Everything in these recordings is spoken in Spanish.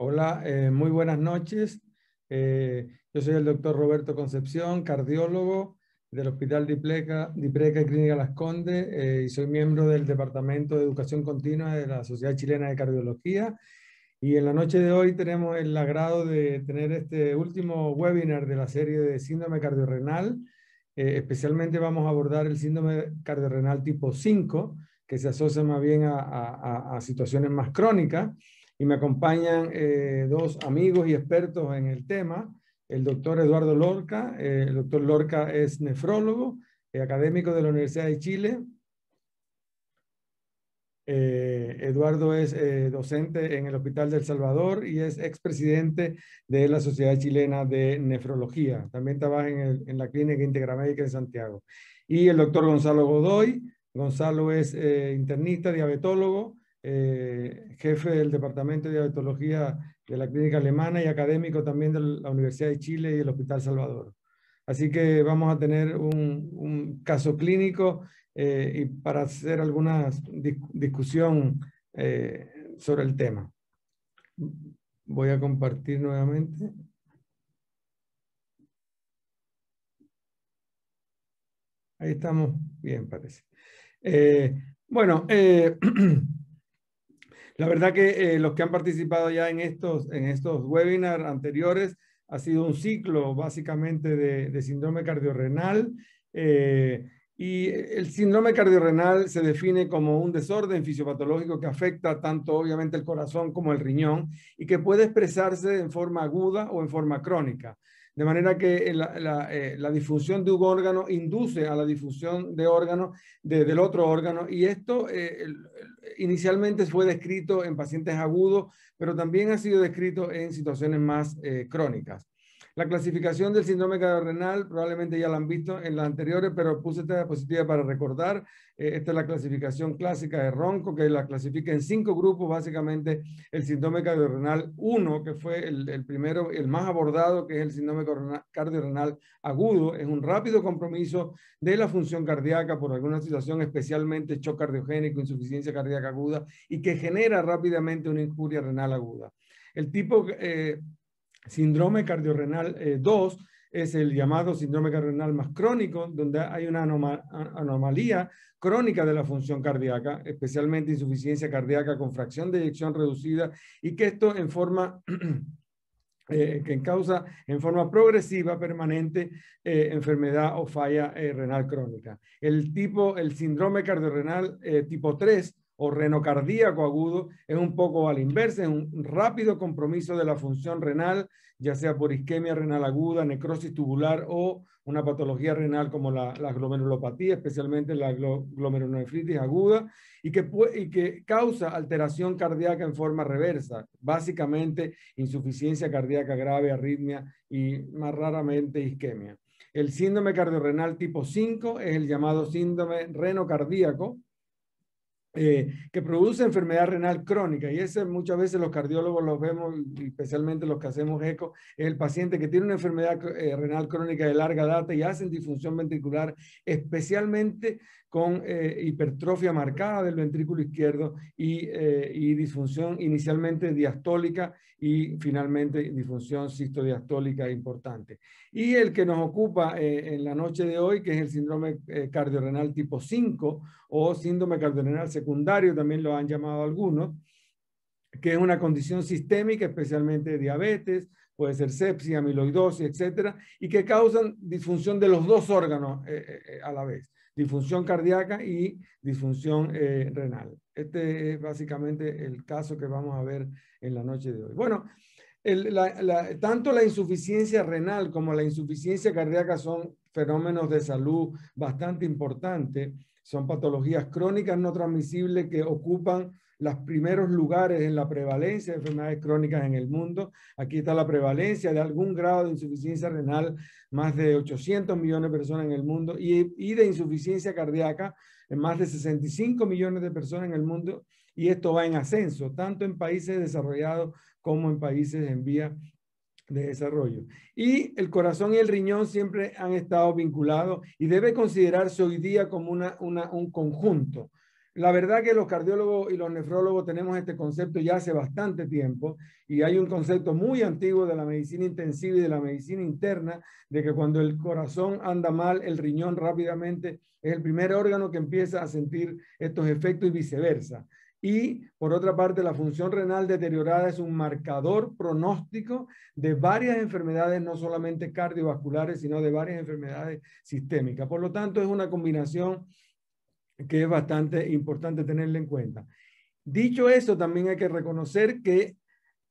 Hola, eh, muy buenas noches. Eh, yo soy el doctor Roberto Concepción, cardiólogo del Hospital Dipleca, Dipreca y Clínica Las Condes eh, y soy miembro del Departamento de Educación Continua de la Sociedad Chilena de Cardiología. Y en la noche de hoy tenemos el agrado de tener este último webinar de la serie de síndrome cardiorrenal. especialmente vamos a abordar el síndrome cardiorrenal tipo 5, que se asocia más bien a situaciones más crónicas y me acompañan eh, dos amigos y expertos en el tema, el doctor Eduardo Lorca. Eh, el doctor Lorca es nefrólogo, eh, académico de la Universidad de Chile. Eduardo es docente en el Hospital del Salvador y es expresidente de la Sociedad Chilena de Nefrología. También trabaja en, la Clínica Médica de Santiago. Y el doctor Gonzalo Godoy. Gonzalo es internista, diabetólogo, eh, jefe del Departamento de Diabetología de la Clínica Alemana y académico también de la Universidad de Chile y el Hospital Salvador. Así que vamos a tener un, caso clínico eh, y para hacer alguna discusión eh, sobre el tema. Voy a compartir nuevamente. Ahí estamos. Bien, parece. Eh, bueno, La verdad que eh, los que han participado ya en estos, webinars anteriores, ha sido un ciclo básicamente de, síndrome cardiorrenal. Eh, y el síndrome cardiorrenal se define como un desorden fisiopatológico que afecta tanto obviamente el corazón como el riñón y que puede expresarse en forma aguda o en forma crónica. De manera que eh, eh, la, difusión de un órgano induce a la difusión de órganos del otro órgano y esto eh, inicialmente fue descrito en pacientes agudos, pero también ha sido descrito en situaciones más crónicas. La clasificación del síndrome cardiorrenal, probablemente ya la han visto en las anteriores, pero puse esta diapositiva para recordar. Eh, esta es la clasificación clásica de Ronco, que la clasifica en cinco grupos, básicamente el síndrome cardiorrenal 1, que fue el, primero, el más abordado, que es el síndrome cardiorrenal agudo. Es un rápido compromiso de la función cardíaca por alguna situación, especialmente shock cardiogénico, insuficiencia cardíaca aguda, y que genera rápidamente una injuria renal aguda. El tipo eh, Síndrome cardiorrenal 2 eh, es el llamado síndrome cardiorrenal más crónico, donde hay una anomalía crónica de la función cardíaca, especialmente insuficiencia cardíaca con fracción de eyección reducida, y que esto en forma eh, que causa en forma progresiva, permanente, eh, enfermedad o falla renal crónica. El tipo, el síndrome cardiorrenal tipo 3 o renocardíaco agudo es un poco al inverso es un rápido compromiso de la función renal, ya sea por isquemia renal aguda, necrosis tubular o una patología renal como la, glomerulopatía, especialmente la glomerulonefritis aguda, y que, y que causa alteración cardíaca en forma reversa, básicamente insuficiencia cardíaca grave, arritmia y más raramente isquemia. El síndrome cardiorrenal tipo 5 es el llamado síndrome renocardíaco, eh, que produce enfermedad renal crónica. Y ese muchas veces los cardiólogos los vemos, especialmente los que hacemos eco, el paciente que tiene una enfermedad eh, renal crónica de larga data y hacen disfunción ventricular, especialmente con eh, hipertrofia marcada del ventrículo izquierdo eh, y, disfunción inicialmente diastólica y finalmente disfunción sistodiastólica importante. Y el que nos ocupa eh, en la noche de hoy, que es el síndrome cardiorrenal tipo 5 o síndrome cardiorrenal secundario, también lo han llamado algunos, que es una condición sistémica, especialmente diabetes, puede ser sepsia, amiloidosis, etcétera, y que causan disfunción de los dos órganos a la vez disfunción cardíaca y disfunción eh, renal. Este es básicamente el caso que vamos a ver en la noche de hoy. Bueno, tanto la insuficiencia renal como la insuficiencia cardíaca son fenómenos de salud bastante importantes. Son patologías crónicas no transmisibles que ocupan los primeros lugares en la prevalencia de enfermedades crónicas en el mundo. Aquí está la prevalencia de algún grado de insuficiencia renal, más de 800 millones de personas en el mundo, y, de insuficiencia cardíaca en más de 65 millones de personas en el mundo. Y esto va en ascenso, tanto en países desarrollados como en países en vía de desarrollo. Y el corazón y el riñón siempre han estado vinculados y debe considerarse hoy día como un conjunto la verdad que los cardiólogos y los nefrólogos tenemos este concepto ya hace bastante tiempo y hay un concepto muy antiguo de la medicina intensiva y de la medicina interna de que cuando el corazón anda mal, el riñón rápidamente es el primer órgano que empieza a sentir estos efectos y viceversa. Y por otra parte, la función renal deteriorada es un marcador pronóstico de varias enfermedades, no solamente cardiovasculares, sino de varias enfermedades sistémicas. Por lo tanto, es una combinación que es bastante importante tenerlo en cuenta. Dicho esto, también hay que reconocer que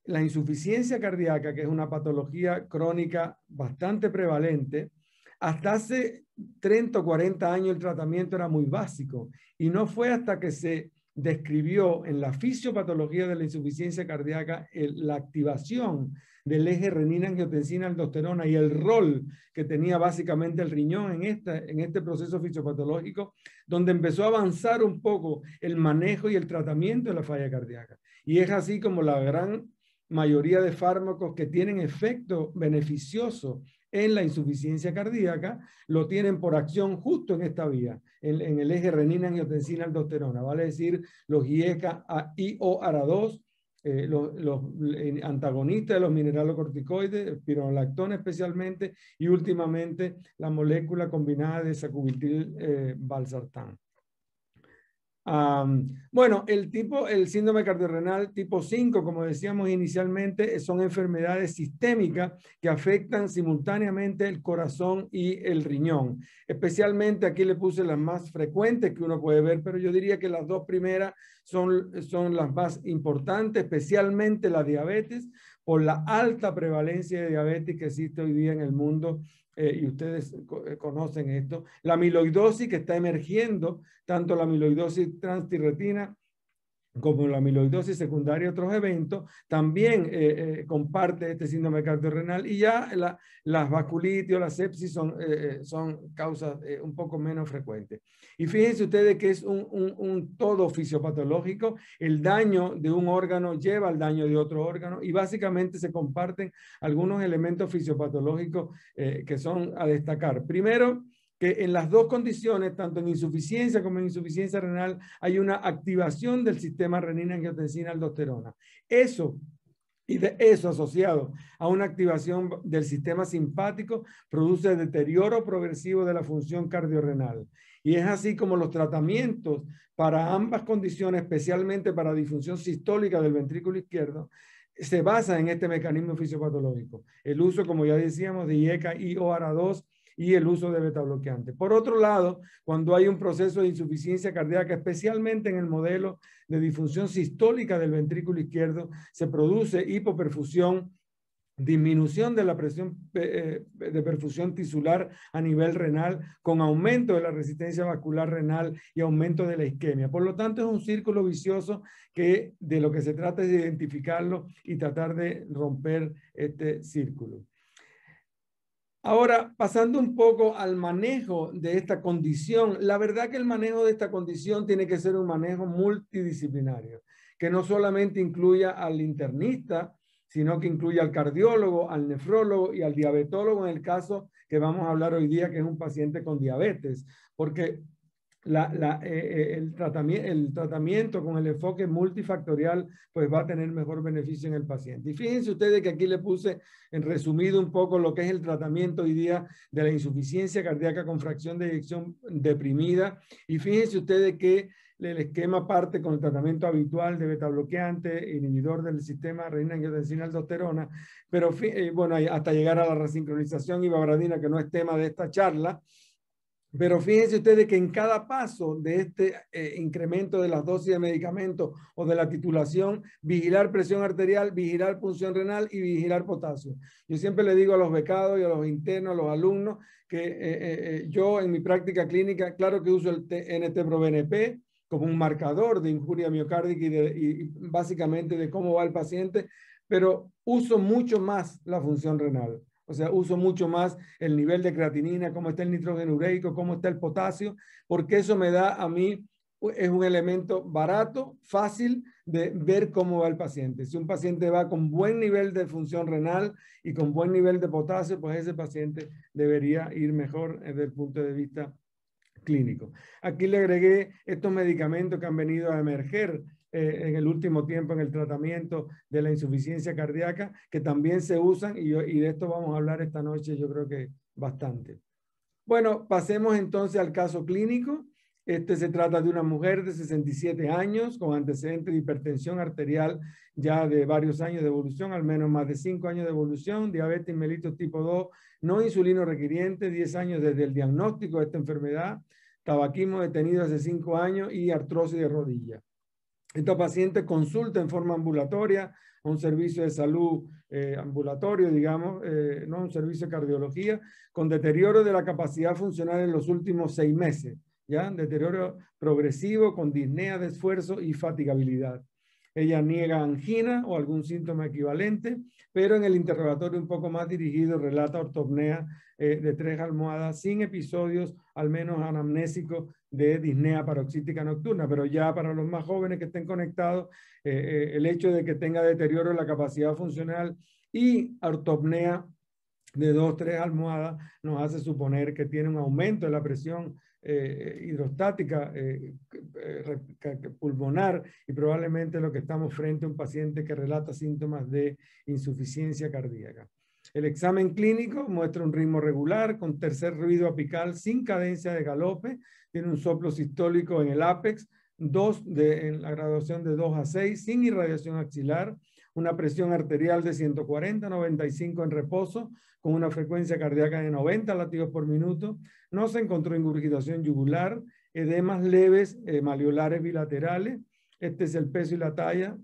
la insuficiencia cardíaca, que es una patología crónica bastante prevalente, hasta hace 30 o 40 años el tratamiento era muy básico y no fue hasta que se describió en la fisiopatología de la insuficiencia cardíaca la activación del eje renina-angiotensina-aldosterona y el rol que tenía básicamente el riñón en, en este proceso fisiopatológico, donde empezó a avanzar un poco el manejo y el tratamiento de la falla cardíaca. Y es así como la gran mayoría de fármacos que tienen efecto beneficioso en la insuficiencia cardíaca, lo tienen por acción justo en esta vía, en, el eje renina-angiotensina-aldosterona, vale decir, los IECA y ARA2, eh, los, eh, antagonistas de los mineralocorticoides, pironolactona especialmente, y últimamente la molécula combinada de sacubitril eh, bueno, el tipo, el síndrome cardiorrenal tipo 5, como decíamos inicialmente, son enfermedades sistémicas que afectan simultáneamente el corazón y el riñón. Especialmente aquí le puse las más frecuentes que uno puede ver, pero yo diría que las dos primeras son, son las más importantes, especialmente la diabetes, por la alta prevalencia de diabetes que existe hoy día en el mundo eh, y ustedes eh, conocen esto, la amiloidosis que está emergiendo, tanto la amiloidosis transtiretina como la amiloidosis secundaria y otros eventos, también eh, eh, comparte este síndrome cardiorrenal y ya las vasculitis o la sepsis son, eh, son causas un poco menos frecuentes. Y fíjense ustedes que es un, un, todo fisiopatológico, el daño de un órgano lleva al daño de otro órgano y básicamente se comparten algunos elementos fisiopatológicos que son a destacar. Primero, que en las dos condiciones, tanto en insuficiencia como en insuficiencia renal, hay una activación del sistema renina-angiotensina-aldosterona. Eso y de eso asociado a una activación del sistema simpático produce deterioro progresivo de la función cardiorrenal. Y es así como los tratamientos para ambas condiciones, especialmente para disfunción sistólica del ventrículo izquierdo, se basan en este mecanismo fisiopatológico. El uso, como ya decíamos, de IECA y OARA2 y el uso de beta bloqueantes. Por otro lado, cuando hay un proceso de insuficiencia cardíaca, especialmente en el modelo de disfunción sistólica del ventrículo izquierdo, se produce hipoperfusión disminución de la presión eh, eh, de perfusión tisular a nivel renal con aumento de la resistencia vascular renal y aumento de la isquemia. Por lo tanto, es un círculo vicioso que de lo que se trata es de identificarlo y tratar de romper este círculo. Ahora, pasando un poco al manejo de esta condición, la verdad que el manejo de esta condición tiene que ser un manejo multidisciplinario, que no solamente incluya al internista, sino que incluya al cardiólogo, al nefrólogo y al diabetólogo en el caso que vamos a hablar hoy día, que es un paciente con diabetes, porque eh, eh, el, tratamiento, con el enfoque multifactorial pues va a tener mejor beneficio en el paciente. Y fíjense ustedes que aquí le puse en resumido un poco lo que es el tratamiento hoy día de la insuficiencia cardíaca con fracción de eyección deprimida. Y fíjense ustedes que el esquema parte con el tratamiento habitual de betabloqueante inhibidor del sistema reina angiotensina aldosterona, pero eh, bueno, hasta llegar a la resincronización y babradina, que no es tema de esta charla. Pero fíjense ustedes que en cada paso de este eh, incremento de las dosis de medicamento o de la titulación, vigilar presión arterial, vigilar función renal y vigilar potasio. Yo siempre le digo a los becados y a los internos, a los alumnos, que eh, eh, yo en mi práctica clínica, claro que uso el NT-proBNP como un marcador de injuria miocárdica y básicamente de cómo va el paciente, pero uso mucho más la función renal. O sea, uso mucho más el nivel de creatinina, cómo está el nitrógeno ureico, cómo está el potasio, porque eso me da a mí, es un elemento barato, fácil de ver cómo va el paciente. Si un paciente va con buen nivel de función renal y con buen nivel de potasio, pues ese paciente debería ir mejor eh, desde el punto de vista clínico. Aquí le agregué estos medicamentos que han venido a emerger eh, en el último tiempo en el tratamiento de la insuficiencia cardíaca, que también se usan y, de esto vamos a hablar esta noche, yo creo que bastante. Bueno, pasemos entonces al caso clínico. Este se trata de una mujer de 67 años con antecedentes de hipertensión arterial ya de varios años de evolución, al menos más de cinco años de evolución, diabetes mellitus tipo 2, no insulino requiriente, 10 años desde el diagnóstico de esta enfermedad, tabaquismo detenido hace cinco años y artrosis de rodilla. Esta paciente consulta en forma ambulatoria a un servicio de salud eh, ambulatorio, digamos, eh, no un servicio de cardiología, con deterioro de la capacidad funcional en los últimos seis meses, ¿ya? Deterioro progresivo con disnea de esfuerzo y fatigabilidad. Ella niega angina o algún síntoma equivalente, pero en el interrogatorio un poco más dirigido relata ortopnea eh, de tres almohadas sin episodios, al menos anamnésicos, de disnea paroxítica nocturna, pero ya para los más jóvenes que estén conectados, eh, eh, el hecho de que tenga deterioro en la capacidad funcional y ortopnea de dos, tres almohadas nos hace suponer que tiene un aumento de la presión eh, hidrostática pulmonar y probablemente lo que estamos frente a un paciente que relata síntomas de insuficiencia cardíaca. El examen clínico muestra un ritmo regular con tercer ruido apical sin cadencia de galope, tiene un soplo sistólico en el ápex, dos de, la graduación de 2 a 6 sin irradiación axilar, una presión arterial de 140-95 en reposo, con una frecuencia cardíaca de 90 latidos por minuto. No se encontró ingurgitación yugular, edemas leves eh, maliolares maleolares bilaterales. Este es el peso y la talla,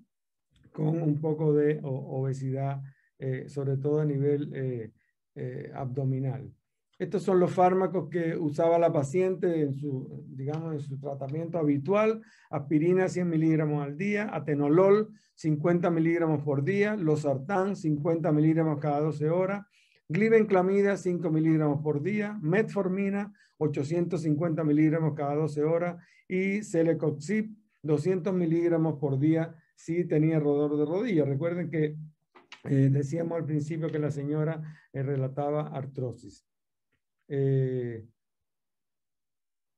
con un poco de obesidad eh, sobre todo a nivel eh, eh, abdominal. Estos son los fármacos que usaba la paciente en su, digamos, en su tratamiento habitual. Aspirina 100 miligramos al día, atenolol 50 miligramos por día, losartán 50 miligramos cada 12 horas, glibenclamida 5 miligramos por día, metformina 850 miligramos cada 12 horas y celecoxib 200 miligramos por día si tenía rodor de rodilla. Recuerden que eh, decíamos al principio que la señora eh, relataba artrosis. Eh,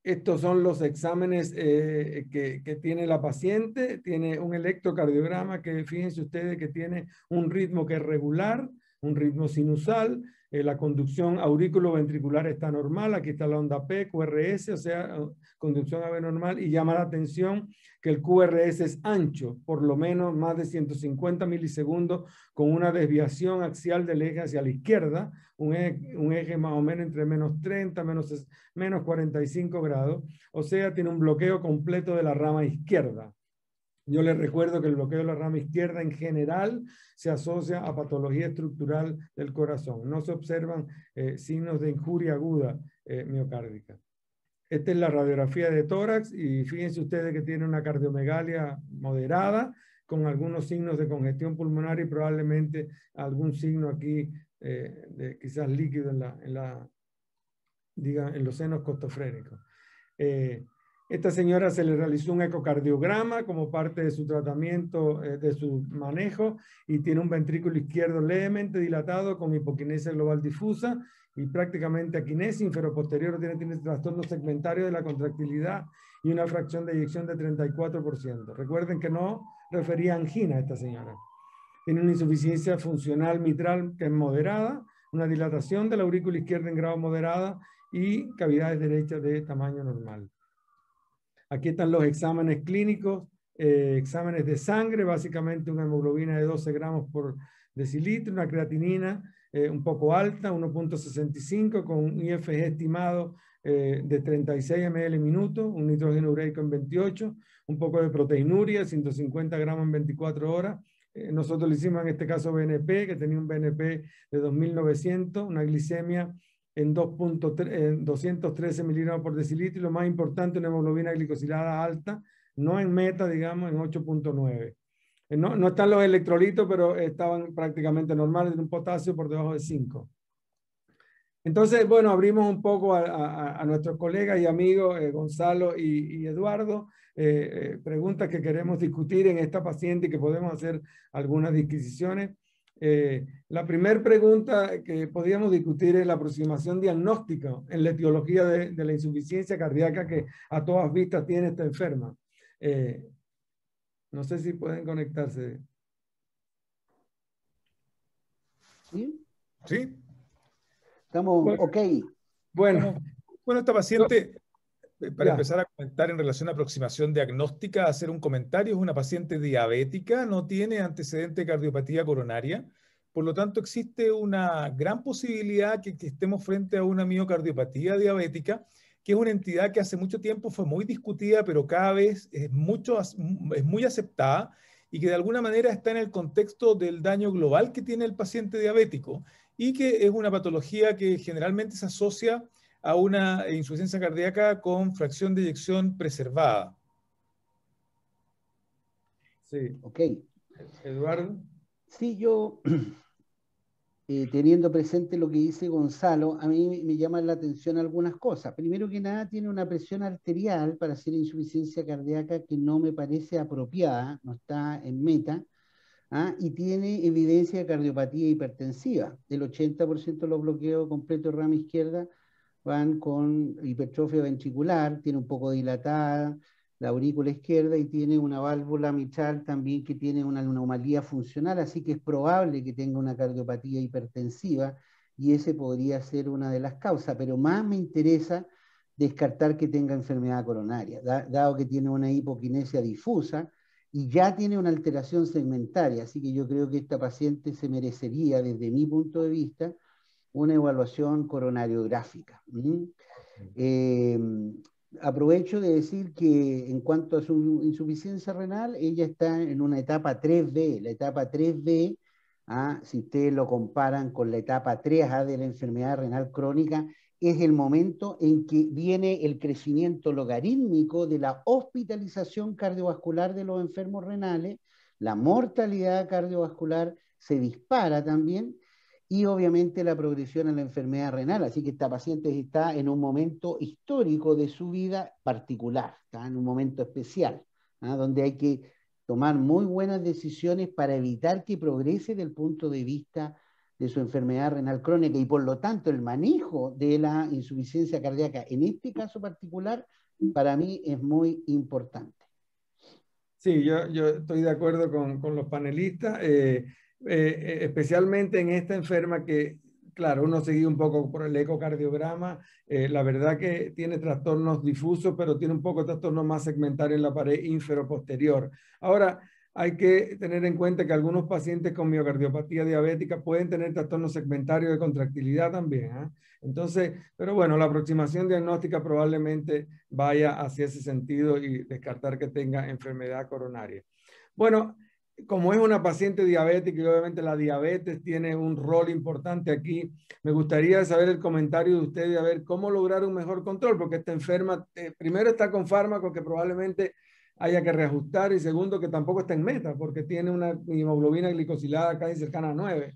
estos son los exámenes que, que, tiene la paciente. Tiene un electrocardiograma que fíjense ustedes que tiene un ritmo que es regular, un ritmo sinusal, eh, la conducción ventricular está normal, aquí está la onda P, QRS, o sea, eh, conducción AV normal, y llama la atención que el QRS es ancho, por lo menos más de 150 milisegundos, con una desviación axial del eje hacia la izquierda, un e, eje, más o menos entre menos 30, menos, menos 45 grados, o sea, tiene un bloqueo completo de la rama izquierda. Yo les recuerdo que el bloqueo de la rama izquierda en general se asocia a patología estructural del corazón. No se observan eh, signos de injuria aguda eh, miocárdica. Esta es la radiografía de tórax y fíjense ustedes que tiene una cardiomegalia moderada con algunos signos de congestión pulmonar y probablemente algún signo aquí eh, de quizás líquido en, la, diga, en los senos costofrénicos. Esta señora se le realizó un ecocardiograma como parte de su tratamiento, eh, de su manejo, y tiene un ventrículo izquierdo levemente dilatado con hipoquinesia global difusa y prácticamente aquinesia inferoposterior, tiene, tiene trastorno segmentario de la contractilidad y una fracción de eyección de 34%. Recuerden que no refería angina a esta señora. Tiene una insuficiencia funcional mitral que es moderada, una dilatación de la aurícula izquierda en grado moderada y cavidades derechas de tamaño normal. Aquí están los exámenes clínicos, eh, exámenes de sangre, básicamente una hemoglobina de 12 gramos por decilitro, una creatinina eh, un poco alta, 1.65, con un IFG estimado eh, de 36 ml minuto, un nitrógeno ureico en 28, un poco de proteinuria, 150 gramos en 24 horas. nosotros le hicimos en este caso BNP, que tenía un BNP de 2.900, una glicemia en, en 213 miligramos por decilitro y lo más importante, una hemoglobina glicosilada alta, no en meta, digamos, en 8.9. Eh, no, no, están los electrolitos, pero estaban prácticamente normales, en un potasio por debajo de 5. Entonces, bueno, abrimos un poco a, nuestros colegas y amigos eh, Gonzalo y, Eduardo eh, preguntas que queremos discutir en esta paciente y que podemos hacer algunas disquisiciones. Eh, la primera pregunta que podríamos discutir es la aproximación diagnóstica en la etiología de, la insuficiencia cardíaca que a todas vistas tiene esta enferma. Eh, no sé si pueden conectarse. ¿Sí? Sí. Estamos ok. Bueno. Bueno, esta paciente eh, para empezar a comentar en relación a aproximación diagnóstica, hacer un comentario, es una paciente diabética, no tiene antecedente de cardiopatía coronaria, por lo tanto existe una gran posibilidad que, que estemos frente a una miocardiopatía diabética, que es una entidad que hace mucho tiempo fue muy discutida, pero cada vez es, mucho, es muy aceptada y que de alguna manera está en el contexto del daño global que tiene el paciente diabético y que es una patología que generalmente se asocia a una insuficiencia cardíaca con fracción de eyección preservada. Sí. Ok. Eduardo. Sí, yo, eh, teniendo presente lo que dice Gonzalo, a mí me llaman la atención algunas cosas. Primero que nada, tiene una presión arterial para hacer insuficiencia cardíaca que no me parece apropiada, no está en meta. ¿ah? Y tiene evidencia de cardiopatía hipertensiva. Del 80% de los bloqueos completos de rama izquierda van con hipertrofia ventricular, tiene un poco dilatada la aurícula izquierda y tiene una válvula mitral también que tiene una anomalía funcional, así que es probable que tenga una cardiopatía hipertensiva y ese podría ser una de las causas, pero más me interesa descartar que tenga enfermedad coronaria, dado que tiene una hipokinesia difusa y ya tiene una alteración segmentaria, así que yo creo que esta paciente se merecería, desde mi punto de vista, una evaluación coronariográfica. Eh, aprovecho de decir que en cuanto a su insuficiencia renal, ella está en una etapa 3B. La etapa 3B, ¿ah? si ustedes lo comparan con la etapa 3A de la enfermedad renal crónica, es el momento en que viene el crecimiento logarítmico de la hospitalización cardiovascular de los enfermos renales, la mortalidad cardiovascular se dispara también y obviamente la progresión en la enfermedad renal. Así que esta paciente está en un momento histórico de su vida particular, está en un momento especial, ¿ah? donde hay que tomar muy buenas decisiones para evitar que progrese del punto de vista de su enfermedad renal crónica y por lo tanto el manejo de la insuficiencia cardíaca en este caso particular para mí es muy importante. Sí, yo, yo estoy de acuerdo con, los panelistas. Eh, eh, especialmente en esta enferma que, claro, uno seguido un poco por el ecocardiograma, eh, la verdad que tiene trastornos difusos, pero tiene un poco de trastorno más segmentario en la pared ínfero-posterior. Ahora, hay que tener en cuenta que algunos pacientes con miocardiopatía diabética pueden tener trastornos segmentario de contractilidad también. ¿ah? Entonces, pero bueno, la aproximación diagnóstica probablemente vaya hacia ese sentido y descartar que tenga enfermedad coronaria. Bueno, como es una paciente diabética y obviamente la diabetes tiene un rol importante aquí, me gustaría saber el comentario de usted y a ver cómo lograr un mejor control, porque esta enferma eh, primero está con fármacos que probablemente haya que reajustar y segundo que tampoco está en meta porque tiene una hemoglobina glicosilada casi cercana a 9.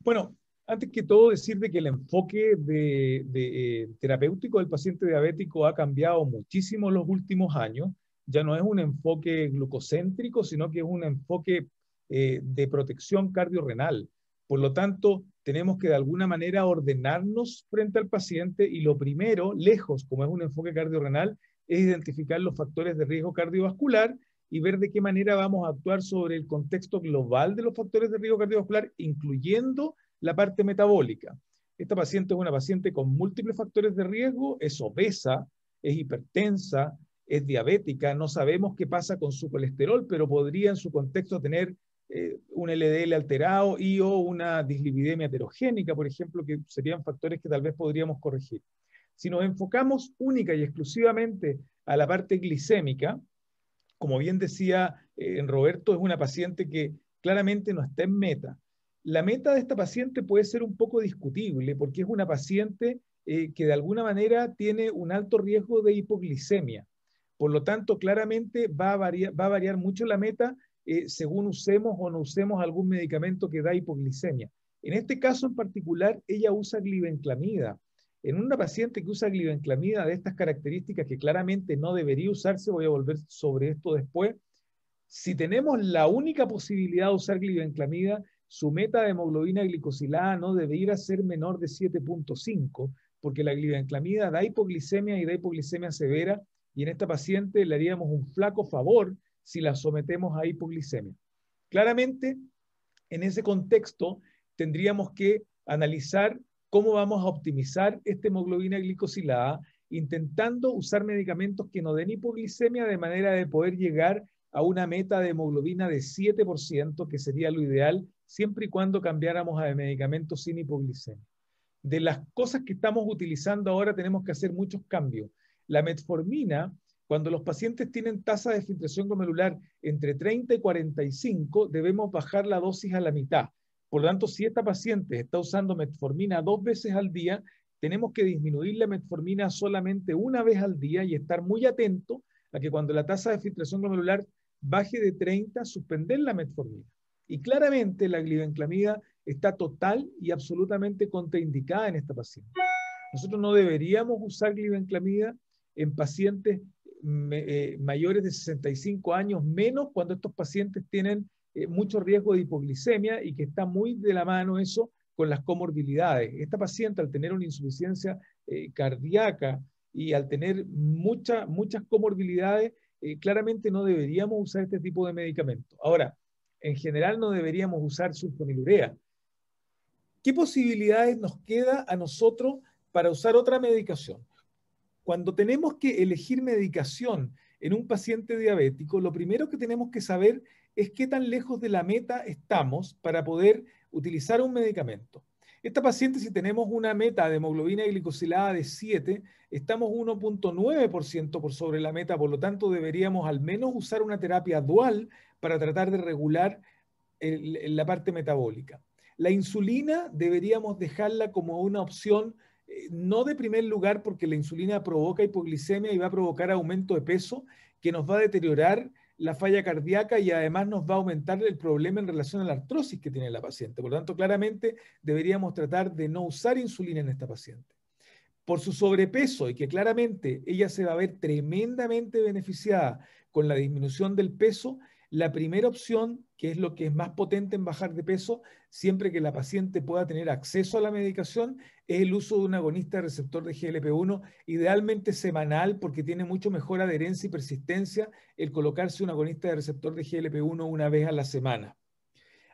Bueno, antes que todo decirte que el enfoque de, eh, terapéutico del paciente diabético ha cambiado muchísimo en los últimos años ya no es un enfoque glucocéntrico, sino que es un enfoque eh, de protección cardiorrenal. Por lo tanto, tenemos que de alguna manera ordenarnos frente al paciente y lo primero, lejos, como es un enfoque cardiorrenal, es identificar los factores de riesgo cardiovascular y ver de qué manera vamos a actuar sobre el contexto global de los factores de riesgo cardiovascular, incluyendo la parte metabólica. Esta paciente es una paciente con múltiples factores de riesgo, es obesa, es hipertensa, es diabética, no sabemos qué pasa con su colesterol, pero podría en su contexto tener eh, un LDL alterado y o una dislipidemia heterogénica, por ejemplo, que serían factores que tal vez podríamos corregir. Si nos enfocamos única y exclusivamente a la parte glicémica, como bien decía eh, Roberto, es una paciente que claramente no está en meta. La meta de esta paciente puede ser un poco discutible porque es una paciente eh, que de alguna manera tiene un alto riesgo de hipoglicemia. Por lo tanto, claramente va a variar, mucho la meta eh, según usemos o no usemos algún medicamento que da hipoglicemia. En este caso en particular, ella usa glibenclamida. En una paciente que usa glibenclamida de estas características que claramente no debería usarse, voy a volver sobre esto después, si tenemos la única posibilidad de usar glibenclamida, su meta de hemoglobina glicosilada no debe ir a ser menor de 7.5, porque la glibenclamida da hipoglicemia y da hipoglicemia severa y en esta paciente le haríamos un flaco favor si la sometemos a hipoglicemia. Claramente, en ese contexto, tendríamos que analizar cómo vamos a optimizar esta hemoglobina glicosilada, intentando usar medicamentos que no den hipoglicemia de manera de poder llegar a una meta de hemoglobina de 7%, que sería lo ideal, siempre y cuando cambiáramos a medicamentos sin hipoglicemia. De las cosas que estamos utilizando ahora tenemos que hacer muchos cambios. La metformina, cuando los pacientes tienen tasa de filtración glomerular entre 30 y 45, debemos bajar la dosis a la mitad. Por lo tanto, si esta paciente está usando metformina dos veces al día, tenemos que disminuir la metformina solamente una vez al día y estar muy atento a que cuando la tasa de filtración glomerular baje de 30, suspender la metformina. Y claramente la glibenclamida está total y absolutamente contraindicada en esta paciente. Nosotros no deberíamos usar glibenclamida en pacientes eh, mayores de 65 años menos cuando estos pacientes tienen eh, mucho riesgo de hipoglicemia y que está muy de la mano eso con las comorbilidades. Esta paciente al tener una insuficiencia eh, cardíaca y al tener mucha, muchas comorbilidades, claramente no deberíamos usar este tipo de medicamento. Ahora, en general no deberíamos usar sulfonilurea. ¿Qué posibilidades nos queda a nosotros para usar otra medicación? Cuando tenemos que elegir medicación en un paciente diabético, lo primero que tenemos que saber es qué tan lejos de la meta estamos para poder utilizar un medicamento. Esta paciente, si tenemos una meta de hemoglobina glicosilada de 7, estamos 1.9% por sobre la meta, por lo tanto deberíamos al menos usar una terapia dual para tratar de regular la parte metabólica. La insulina deberíamos dejarla como una opción eh, no de primer lugar porque la insulina provoca hipoglicemia y va a provocar aumento de peso que nos va a deteriorar la falla cardíaca y además nos va a aumentar el problema en relación a la artrosis que tiene la paciente. Por lo tanto, claramente deberíamos tratar de no usar insulina en esta paciente. Por su sobrepeso y que claramente ella se va a ver tremendamente beneficiada con la disminución del peso, la primera opción, que es lo que es más potente en bajar de peso, siempre que la paciente pueda tener acceso a la medicación, es el uso de un agonista de receptor de GLP-1, idealmente semanal, porque tiene mucho mejor adherencia y persistencia el colocarse un agonista de receptor de GLP-1 una vez a la semana.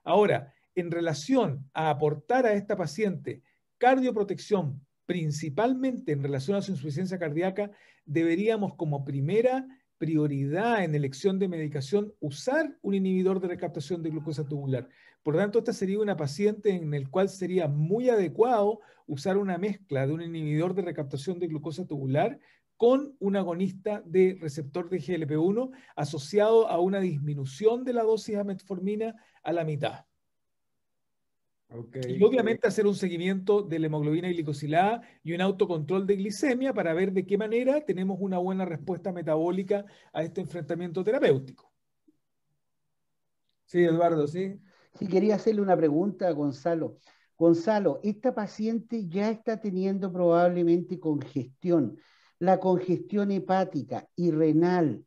Ahora, en relación a aportar a esta paciente cardioprotección, principalmente en relación a su insuficiencia cardíaca, deberíamos como primera prioridad en elección de medicación usar un inhibidor de recaptación de glucosa tubular. Por lo tanto, esta sería una paciente en el cual sería muy adecuado usar una mezcla de un inhibidor de recaptación de glucosa tubular con un agonista de receptor de GLP-1 asociado a una disminución de la dosis de metformina a la mitad. Y obviamente hacer un seguimiento de la hemoglobina glicosilada y un autocontrol de glicemia para ver de qué manera tenemos una buena respuesta metabólica a este enfrentamiento terapéutico. Sí, Eduardo, sí. Sí, quería hacerle una pregunta a Gonzalo. Gonzalo, esta paciente ya está teniendo probablemente congestión. La congestión hepática y renal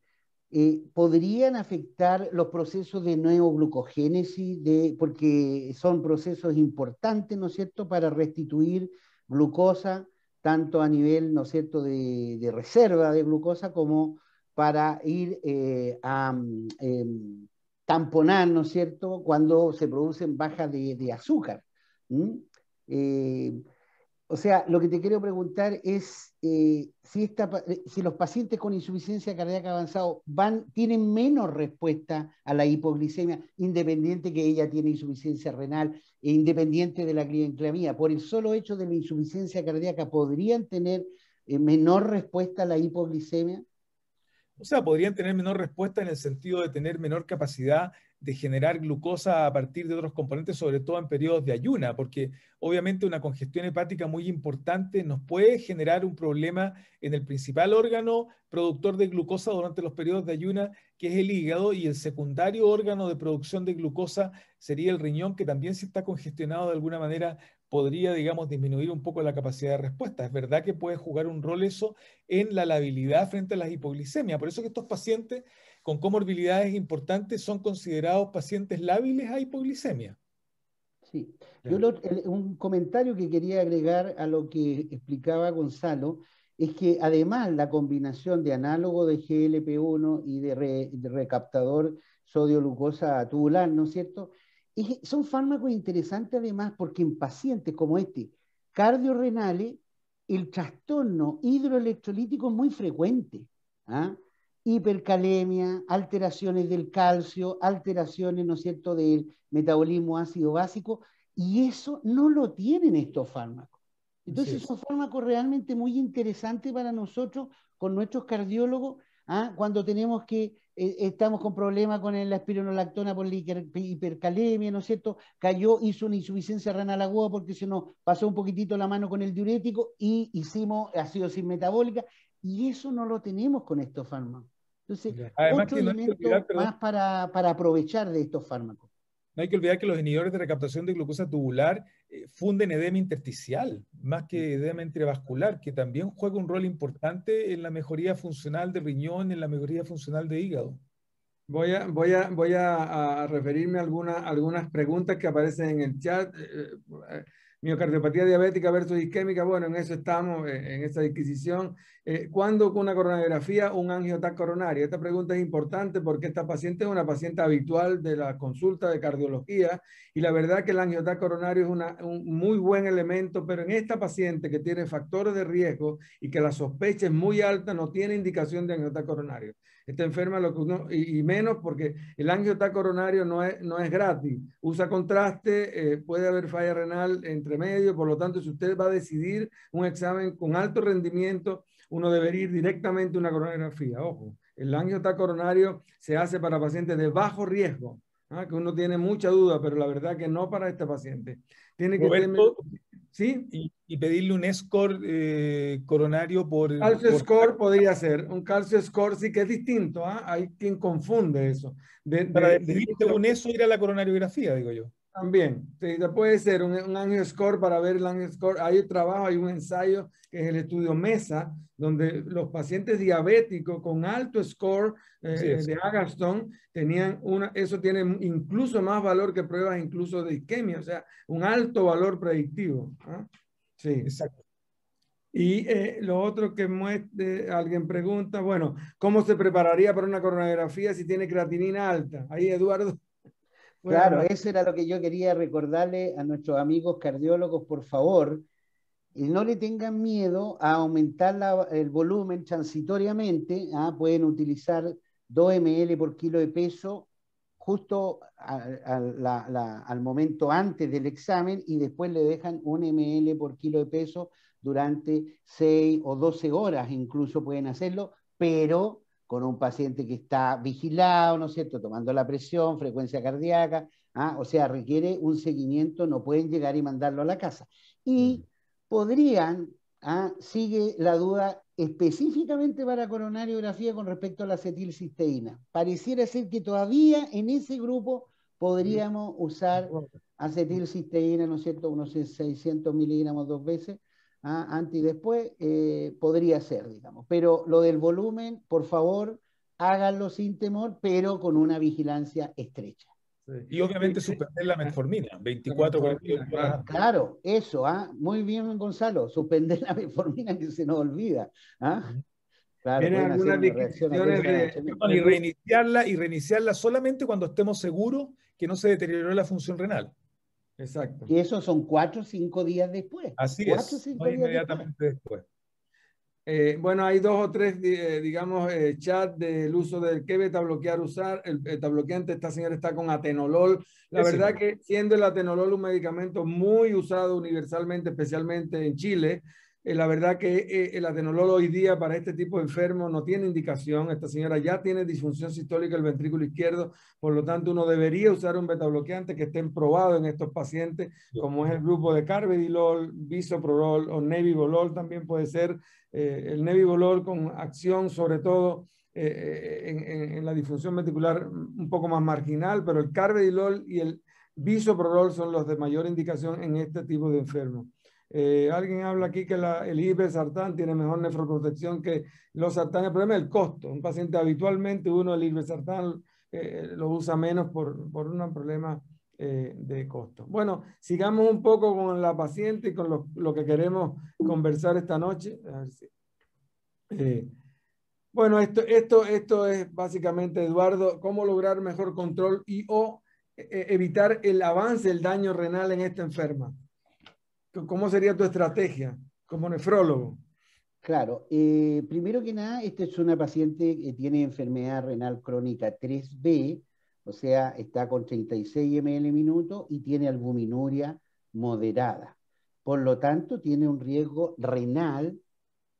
eh, podrían afectar los procesos de neoglucogénesis, de, porque son procesos importantes, ¿no es cierto?, para restituir glucosa, tanto a nivel, ¿no es cierto?, de, reserva de glucosa como para ir eh, a mm, em, tamponar, ¿no es cierto?, cuando se producen bajas de, azúcar. O sea, lo que te quiero preguntar es eh, eh, si, los pacientes con insuficiencia cardíaca avanzado van, tienen menos respuesta a la hipoglicemia, independiente que ella tiene insuficiencia renal, e independiente de la clienclamía. Por el solo hecho de la insuficiencia cardíaca, ¿podrían tener eh, menor respuesta a la hipoglicemia? O sea, podrían tener menor respuesta en el sentido de tener menor capacidad de generar glucosa a partir de otros componentes, sobre todo en periodos de ayuna, porque obviamente una congestión hepática muy importante nos puede generar un problema en el principal órgano productor de glucosa durante los periodos de ayuna, que es el hígado, y el secundario órgano de producción de glucosa sería el riñón, que también se está congestionado de alguna manera podría, digamos, disminuir un poco la capacidad de respuesta. Es verdad que puede jugar un rol eso en la labilidad frente a las hipoglicemias. Por eso que estos pacientes con comorbilidades importantes son considerados pacientes lábiles a hipoglicemia. Sí. un comentario que quería agregar a lo que explicaba Gonzalo es que además la combinación de análogo de GLP-1 y de, de recaptador sodio-glucosa tubular, ¿no es cierto?, son fármacos interesantes además porque en pacientes como este, cardiorrenales, el trastorno hidroelectrolítico es muy frecuente. ¿ah? Hipercalemia, alteraciones del calcio, alteraciones, ¿no es cierto?, del metabolismo ácido básico, y eso no lo tienen estos fármacos. Entonces, son fármacos realmente muy interesantes para nosotros, con nuestros cardiólogos, ¿ah? cuando tenemos que, eh, estamos con problemas con la espironolactona por la hipercalemia, ¿no es cierto? Cayó, hizo una insuficiencia renal aguda porque se nos pasó un poquitito la mano con el diurético y hicimos acidosis metabólica, y eso no lo tenemos con estos fármacos. Entonces, otro más para aprovechar de estos fármacos. No hay que olvidar que los inhibidores de recaptación de glucosa tubular eh, funden edema intersticial, más que mm. edema intravascular, que también juega un rol importante en la mejoría funcional de riñón, en la mejoría funcional de hígado. Voy a, voy voy a, referirme a algunas preguntas que aparecen en el chat. Eh, eh, miocardiopatía diabética versus isquémica, bueno, en eso estamos, en esa adquisición. Eh, ¿Cuándo con una o un angiotac coronario? Esta pregunta es importante porque esta paciente es una paciente habitual de la consulta de cardiología y la verdad que el angiotac coronario es un muy buen elemento, pero en esta paciente que tiene factores de riesgo y que la sospecha es muy alta, no tiene indicación de angiotac coronario. Está enferma lo que y, menos porque el angiotac coronario no es, no es gratis, usa contraste, eh, puede haber falla renal entre medio, por lo tanto, si usted va a decidir un examen con alto rendimiento, uno debería ir directamente a una coronografía. Ojo, el está coronario se hace para pacientes de bajo riesgo, ¿ah? que uno tiene mucha duda, pero la verdad que no para este paciente. Tiene que Roberto, ¿sí? y, pedirle un score eh, coronario por... Calcio score podría ser, un calcio score sí que es distinto, ¿ah? hay quien confunde eso. De, para de, un eso ir a la coronariografía, digo yo. También, puede ser un, un score para ver el score. Hay un trabajo, hay un ensayo que es el estudio MESA, donde los pacientes diabéticos con alto score eh, de Agaston tenían una, eso tiene incluso más valor que pruebas incluso de isquemia, o sea, un alto valor predictivo. ¿ah? Sí. Exacto. Y eh, lo otro que alguien pregunta, bueno, ¿cómo se prepararía para una coronografía si tiene creatinina alta? Ahí Eduardo claro, eso era lo que yo quería recordarle a nuestros amigos cardiólogos, por favor, no le tengan miedo a aumentar el volumen transitoriamente, ¿ah? pueden utilizar 2 ml por kilo de peso justo al momento antes del examen y después le dejan 1 ml por kilo de peso durante 6 o 12 horas, incluso pueden hacerlo, pero con un paciente que está vigilado, ¿no es cierto?, tomando la presión, frecuencia cardíaca, ¿ah? o sea, requiere un seguimiento, no pueden llegar y mandarlo a la casa. Y podrían, ¿ah? sigue la duda específicamente para coronariografía con respecto a la acetilcisteína. Pareciera ser que todavía en ese grupo podríamos usar acetilcisteína, ¿no es cierto?, unos 600 miligramos dos veces, ¿ah? antes y después, eh, podría ser, digamos. Pero lo del volumen, por favor, háganlo sin temor, pero con una vigilancia estrecha. Y obviamente suspender la metformina, 24, horas. Claro, eso, ¿ah? muy bien Gonzalo, suspender la metformina que se nos olvida. ¿ah? Claro, y reiniciarla y reiniciarla solamente cuando estemos seguros que no se deterioró la función renal. Exacto. Y eso son cuatro o cinco días después. Así es. inmediatamente después. Eh, bueno, hay dos o tres, eh, digamos, eh, chat del uso del que beta bloquear usar. El bloqueante. esta señora está con atenolol. La verdad que siendo el atenolol un medicamento muy usado universalmente, especialmente en Chile, eh, la verdad que eh, el atenolol hoy día para este tipo de enfermos no tiene indicación. Esta señora ya tiene disfunción sistólica del ventrículo izquierdo, por lo tanto uno debería usar un betabloqueante que esté probado en estos pacientes, como es el grupo de carvedilol, bisoprolol o nebivolol también puede ser. Eh, el nebivolol con acción sobre todo en, la disfunción ventricular un poco más marginal, pero el carvedilol y el bisoprolol son los de mayor indicación en este tipo de enfermos. Eh, alguien habla aquí que el el sartán tiene mejor nefroprotección que los sartán. El problema es el costo. Un paciente habitualmente uno el irbesartán sartán eh, eh, lo usa menos por, un problema de costo. Bueno, sigamos un poco con la paciente y con lo, que queremos conversar esta noche. bueno, esto, esto, esto es básicamente, Eduardo, cómo lograr mejor control y o e, e, evitar el avance del daño renal en esta enferma. ¿Cómo sería tu estrategia como nefrólogo? Claro, eh, primero que nada, esta es una paciente que tiene enfermedad renal crónica 3B, o sea, está con 36 ml minuto y tiene albuminuria moderada. Por lo tanto, tiene un riesgo renal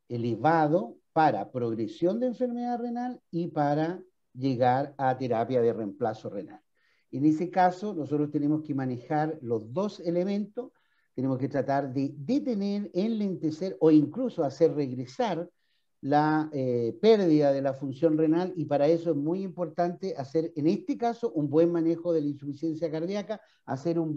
elevado para progresión de enfermedad renal y para llegar a terapia de reemplazo renal. En ese caso, nosotros tenemos que manejar los dos elementos tenemos que tratar de detener, enlentecer o incluso hacer regresar la eh, pérdida de la función renal y para eso es muy importante hacer, en este caso, un buen manejo de la insuficiencia cardíaca, hacer un,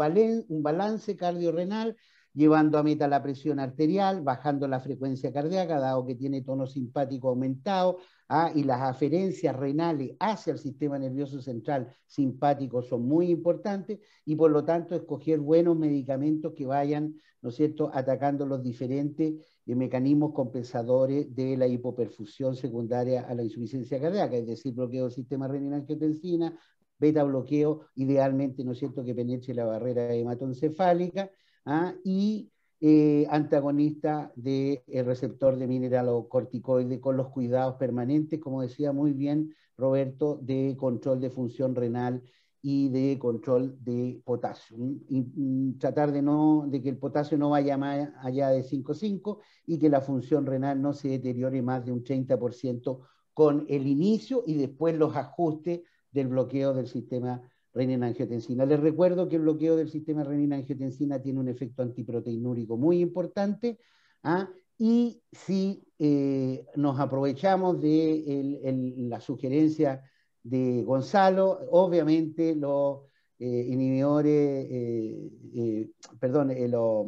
un balance cardiorrenal, llevando a meta la presión arterial, bajando la frecuencia cardíaca, dado que tiene tono simpático aumentado, ¿ah? y las aferencias renales hacia el sistema nervioso central simpático son muy importantes, y por lo tanto escoger buenos medicamentos que vayan, ¿no es cierto?, atacando los diferentes eh, mecanismos compensadores de la hipoperfusión secundaria a la insuficiencia cardíaca, es decir, bloqueo del sistema renal angiotensina beta bloqueo, idealmente, ¿no es cierto?, que penetre la barrera hematoencefálica, ¿ah? y eh, antagonista del de receptor de mineralocorticoide con los cuidados permanentes, como decía muy bien Roberto, de control de función renal y de control de potasio. Mm, mm, tratar de, no, de que el potasio no vaya más allá de 5,5 y que la función renal no se deteriore más de un 30% con el inicio y después los ajustes del bloqueo del sistema renina-angiotensina. Les recuerdo que el bloqueo del sistema renina-angiotensina tiene un efecto antiproteinúrico muy importante ¿ah? y si eh, nos aprovechamos de la sugerencia de Gonzalo, obviamente los eh, inhibidores, eh, perdón, los,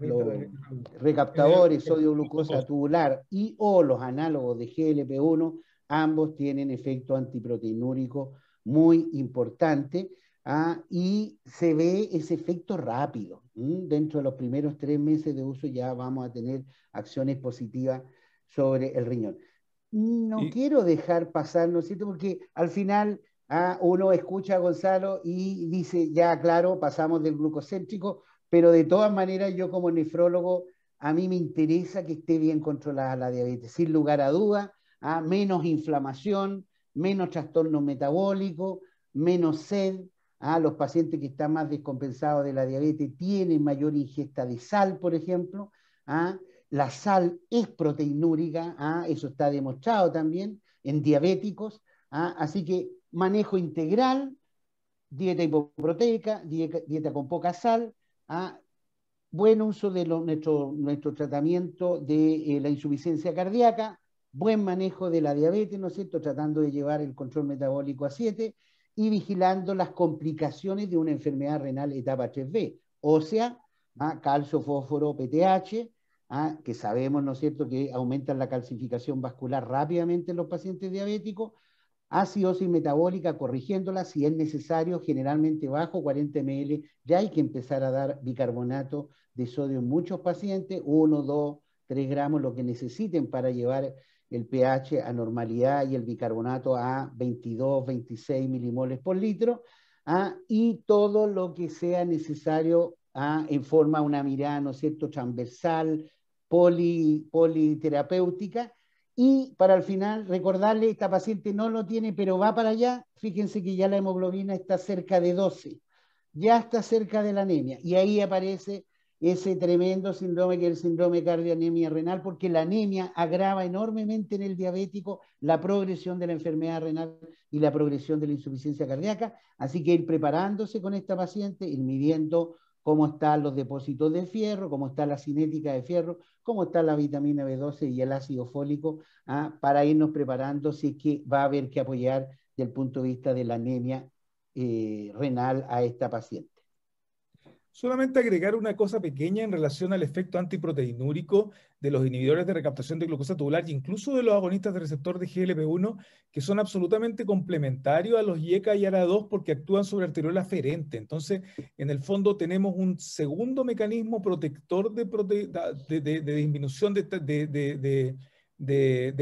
los recaptadores sodio glucosa tubular y o los análogos de GLP-1, ambos tienen efecto antiproteinúrico muy importante. Ah, y se ve ese efecto rápido. Dentro de los primeros tres meses de uso ya vamos a tener acciones positivas sobre el riñón. No quiero dejar pasar, ¿no es Porque al final ah, uno escucha a Gonzalo y dice, ya claro, pasamos del glucocéntrico, pero de todas maneras yo como nefrólogo, a mí me interesa que esté bien controlada la diabetes, sin lugar a duda, a ah, menos inflamación, menos trastorno metabólico, menos sed. ¿ah? Los pacientes que están más descompensados de la diabetes tienen mayor ingesta de sal, por ejemplo. ¿ah? La sal es proteinúrica, ¿ah? eso está demostrado también en diabéticos. ¿ah? Así que manejo integral, dieta hipoproteica, dieta, con poca sal, ¿ah? buen uso de nuestro, tratamiento de eh, la insuficiencia cardíaca, buen manejo de la diabetes, ¿no es cierto?, tratando de llevar el control metabólico a 7 y vigilando las complicaciones de una enfermedad renal etapa 3B, ósea, ¿ah? calcio, fósforo, PTH, ¿ah? que sabemos, ¿no es cierto?, que aumentan la calcificación vascular rápidamente en los pacientes diabéticos, acidosis metabólica, corrigiéndola si es necesario, generalmente bajo 40 ml, ya hay que empezar a dar bicarbonato de sodio en muchos pacientes, 1, 2, 3 gramos, lo que necesiten para llevar el pH a normalidad y el bicarbonato a 22, 26 milimoles por litro, ¿ah? y todo lo que sea necesario ¿ah? en forma una mirada, ¿no es cierto?, transversal, poli, politerapéutica. Y para el final, recordarle, esta paciente no lo tiene, pero va para allá, fíjense que ya la hemoglobina está cerca de 12, ya está cerca de la anemia, y ahí aparece ese tremendo síndrome que es el síndrome de cardioanemia renal, porque la anemia agrava enormemente en el diabético la progresión de la enfermedad renal y la progresión de la insuficiencia cardíaca. Así que ir preparándose con esta paciente, ir midiendo cómo están los depósitos de fierro, cómo está la cinética de fierro, cómo está la vitamina B12 y el ácido fólico, ¿ah? para irnos preparando si es que va a haber que apoyar el punto de vista de la anemia eh, renal a esta paciente. Solamente agregar una cosa pequeña en relación al efecto antiproteinúrico de los inhibidores de recaptación de glucosa tubular e incluso de los agonistas de receptor de GLP-1, que son absolutamente complementarios a los IECA y e ARA2 porque actúan sobre arteriola aferente. Entonces, en el fondo tenemos un segundo mecanismo protector de, de, disminución de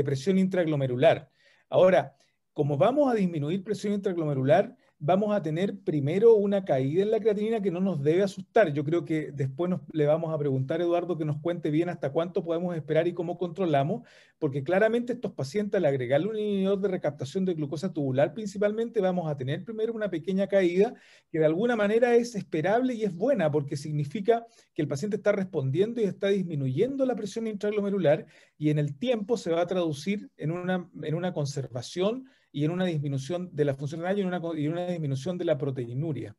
presión intraglomerular. Ahora, como vamos a disminuir presión intraglomerular, vamos a tener primero una caída en la creatinina que no nos debe asustar. Yo creo que después nos, le vamos a preguntar a Eduardo que nos cuente bien hasta cuánto podemos esperar y cómo controlamos, porque claramente estos pacientes al agregarle un inhibidor de recaptación de glucosa tubular principalmente vamos a tener primero una pequeña caída que de alguna manera es esperable y es buena porque significa que el paciente está respondiendo y está disminuyendo la presión intraglomerular y en el tiempo se va a traducir en una, en una conservación y en una disminución de la función renal y en una, y en una disminución de la proteinuria.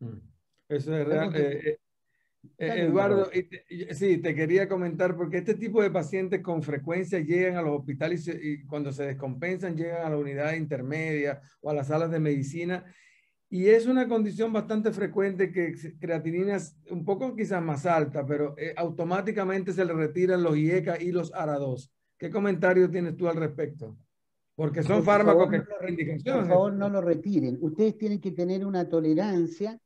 Mm. Eso es real. Eh, eh, eh, Eduardo, te, sí, te quería comentar porque este tipo de pacientes con frecuencia llegan a los hospitales y, cuando se descompensan llegan a la unidad intermedia o a las salas de medicina y es una condición bastante frecuente que creatinina es un poco quizás más alta, pero automáticamente se le retiran los IECA y los ARA2. ¿Qué comentario tienes tú al respecto? Porque son fármacos que no Por ¿eh? favor, no lo retiren. Ustedes tienen que tener una tolerancia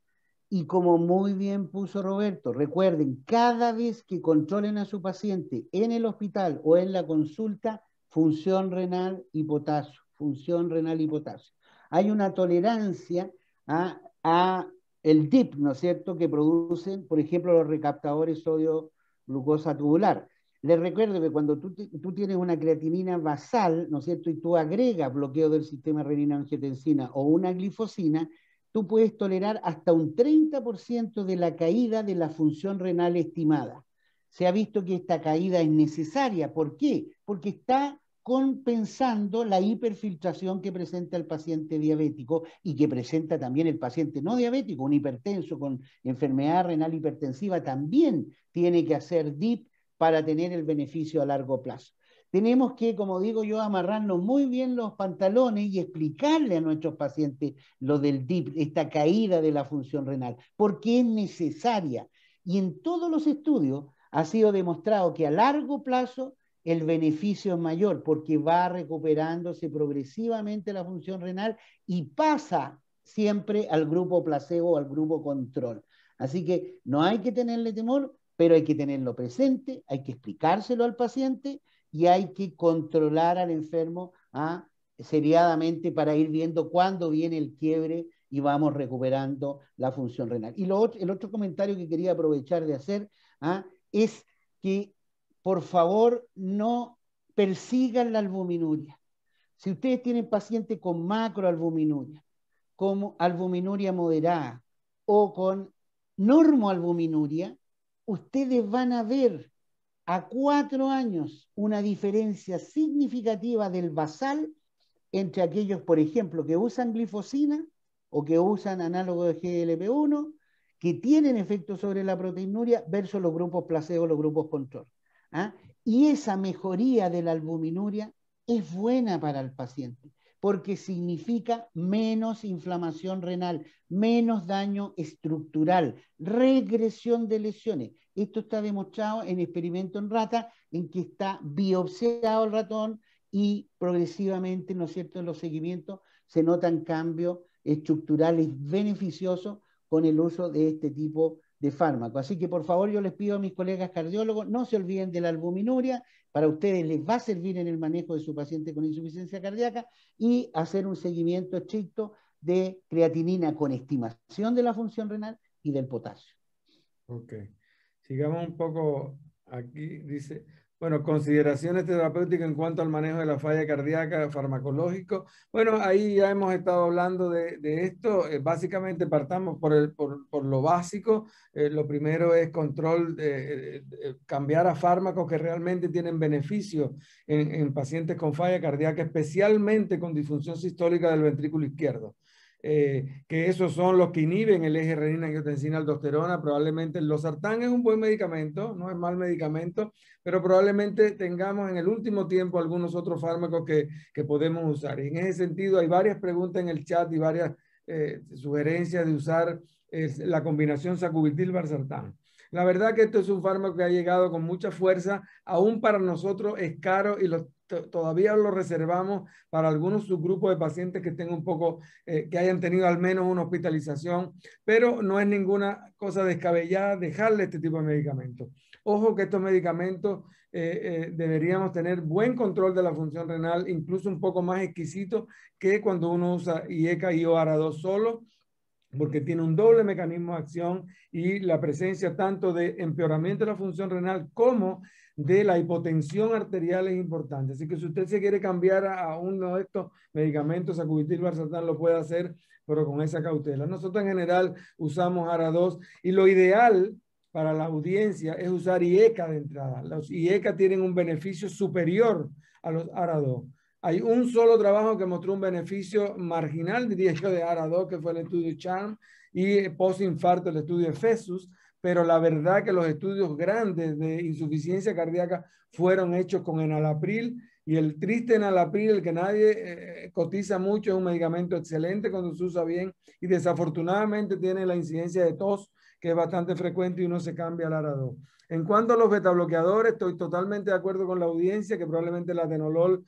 y como muy bien puso Roberto, recuerden, cada vez que controlen a su paciente en el hospital o en la consulta, función renal y potasio, función renal y potasio. Hay una tolerancia a, el DIP, ¿no es cierto?, que producen, por ejemplo, los recaptadores sodio glucosa tubular. Les recuerdo que cuando tú, tienes una creatinina basal, ¿no es cierto? Y tú agregas bloqueo del sistema renina-angiotensina o una glifosina, tú puedes tolerar hasta un 30% de la caída de la función renal estimada. Se ha visto que esta caída es necesaria. ¿Por qué? Porque está compensando la hiperfiltración que presenta el paciente diabético y que presenta también el paciente no diabético, un hipertenso con enfermedad renal hipertensiva, también tiene que hacer DIP para tener el beneficio a largo plazo. Tenemos que, como digo yo, amarrarnos muy bien los pantalones y explicarle a nuestros pacientes lo del DIP, esta caída de la función renal, porque es necesaria. Y en todos los estudios ha sido demostrado que a largo plazo el beneficio es mayor porque va recuperándose progresivamente la función renal y pasa siempre al grupo placebo o al grupo control. Así que no hay que tenerle temor, pero hay que tenerlo presente, hay que explicárselo al paciente y hay que controlar al enfermo ¿ah? seriadamente para ir viendo cuándo viene el quiebre y vamos recuperando la función renal. Y el otro comentario que quería aprovechar de hacer ¿ah? es que por favor no persigan la albuminuria. Si ustedes tienen pacientes con macroalbuminuria, como albuminuria moderada o con normoalbuminuria, ustedes van a ver a cuatro años una diferencia significativa del basal entre aquellos, por ejemplo, que usan glifosina o que usan análogos de GLP-1, que tienen efecto sobre la proteinuria versus los grupos placebo, los grupos control. ¿ah? Y esa mejoría de la albuminuria es buena para el paciente porque significa menos inflamación renal, menos daño estructural, regresión de lesiones. Esto está demostrado en experimento en rata, en que está biopsiado el ratón y progresivamente, ¿no es cierto?, en los seguimientos se notan cambios estructurales beneficiosos con el uso de este tipo de fármaco. Así que por favor yo les pido a mis colegas cardiólogos, no se olviden de la albuminuria para ustedes les va a servir en el manejo de su paciente con insuficiencia cardíaca y hacer un seguimiento estricto de creatinina con estimación de la función renal y del potasio. Ok. Sigamos un poco aquí. Dice, bueno, consideraciones terapéuticas en cuanto al manejo de la falla cardíaca, farmacológico. Bueno, ahí ya hemos estado hablando de, esto. Eh, básicamente partamos por, lo básico. Eh, lo primero es control, eh, cambiar a fármacos que realmente tienen beneficio en pacientes con falla cardíaca, especialmente con disfunción sistólica del ventrículo izquierdo. Eh, que esos son los que inhiben el eje renina, angiotensina, aldosterona. Probablemente el losartán es un buen medicamento, no es mal medicamento, pero probablemente tengamos en el último tiempo algunos otros fármacos que, podemos usar. Y en ese sentido, hay varias preguntas en el chat y varias eh, sugerencias de usar la combinación sacubitril-barsartán. La verdad que esto es un fármaco que ha llegado con mucha fuerza, aún para nosotros es caro y los todavía lo reservamos para algunos subgrupos de pacientes que estén un poco, eh, que hayan tenido al menos una hospitalización, pero no es ninguna cosa descabellada dejarle este tipo de medicamentos. Ojo que estos medicamentos eh, eh, deberíamos tener buen control de la función renal, incluso un poco más exquisito que cuando uno usa IECA y OARA2 solo, porque tiene un doble mecanismo de acción y la presencia tanto de empeoramiento de la función renal como de la hipotensión arterial es importante. Así que si usted se quiere cambiar a, uno de estos medicamentos, acubitil, barzatán, lo puede hacer, pero con esa cautela. Nosotros en general usamos ARA2 y lo ideal para la audiencia es usar IECA de entrada. Los IECA tienen un beneficio superior a los ARA2. Hay un solo trabajo que mostró un beneficio marginal, diría yo, de ARA2, que fue el estudio CHARM, y eh, post-infarto el estudio FESUS, pero la verdad que los estudios grandes de insuficiencia cardíaca fueron hechos con enalapril y el triste enalapril, el que nadie eh, cotiza mucho, es un medicamento excelente cuando se usa bien y desafortunadamente tiene la incidencia de tos que es bastante frecuente y uno se cambia al arado. En cuanto a los betabloqueadores, estoy totalmente de acuerdo con la audiencia que probablemente la atenolol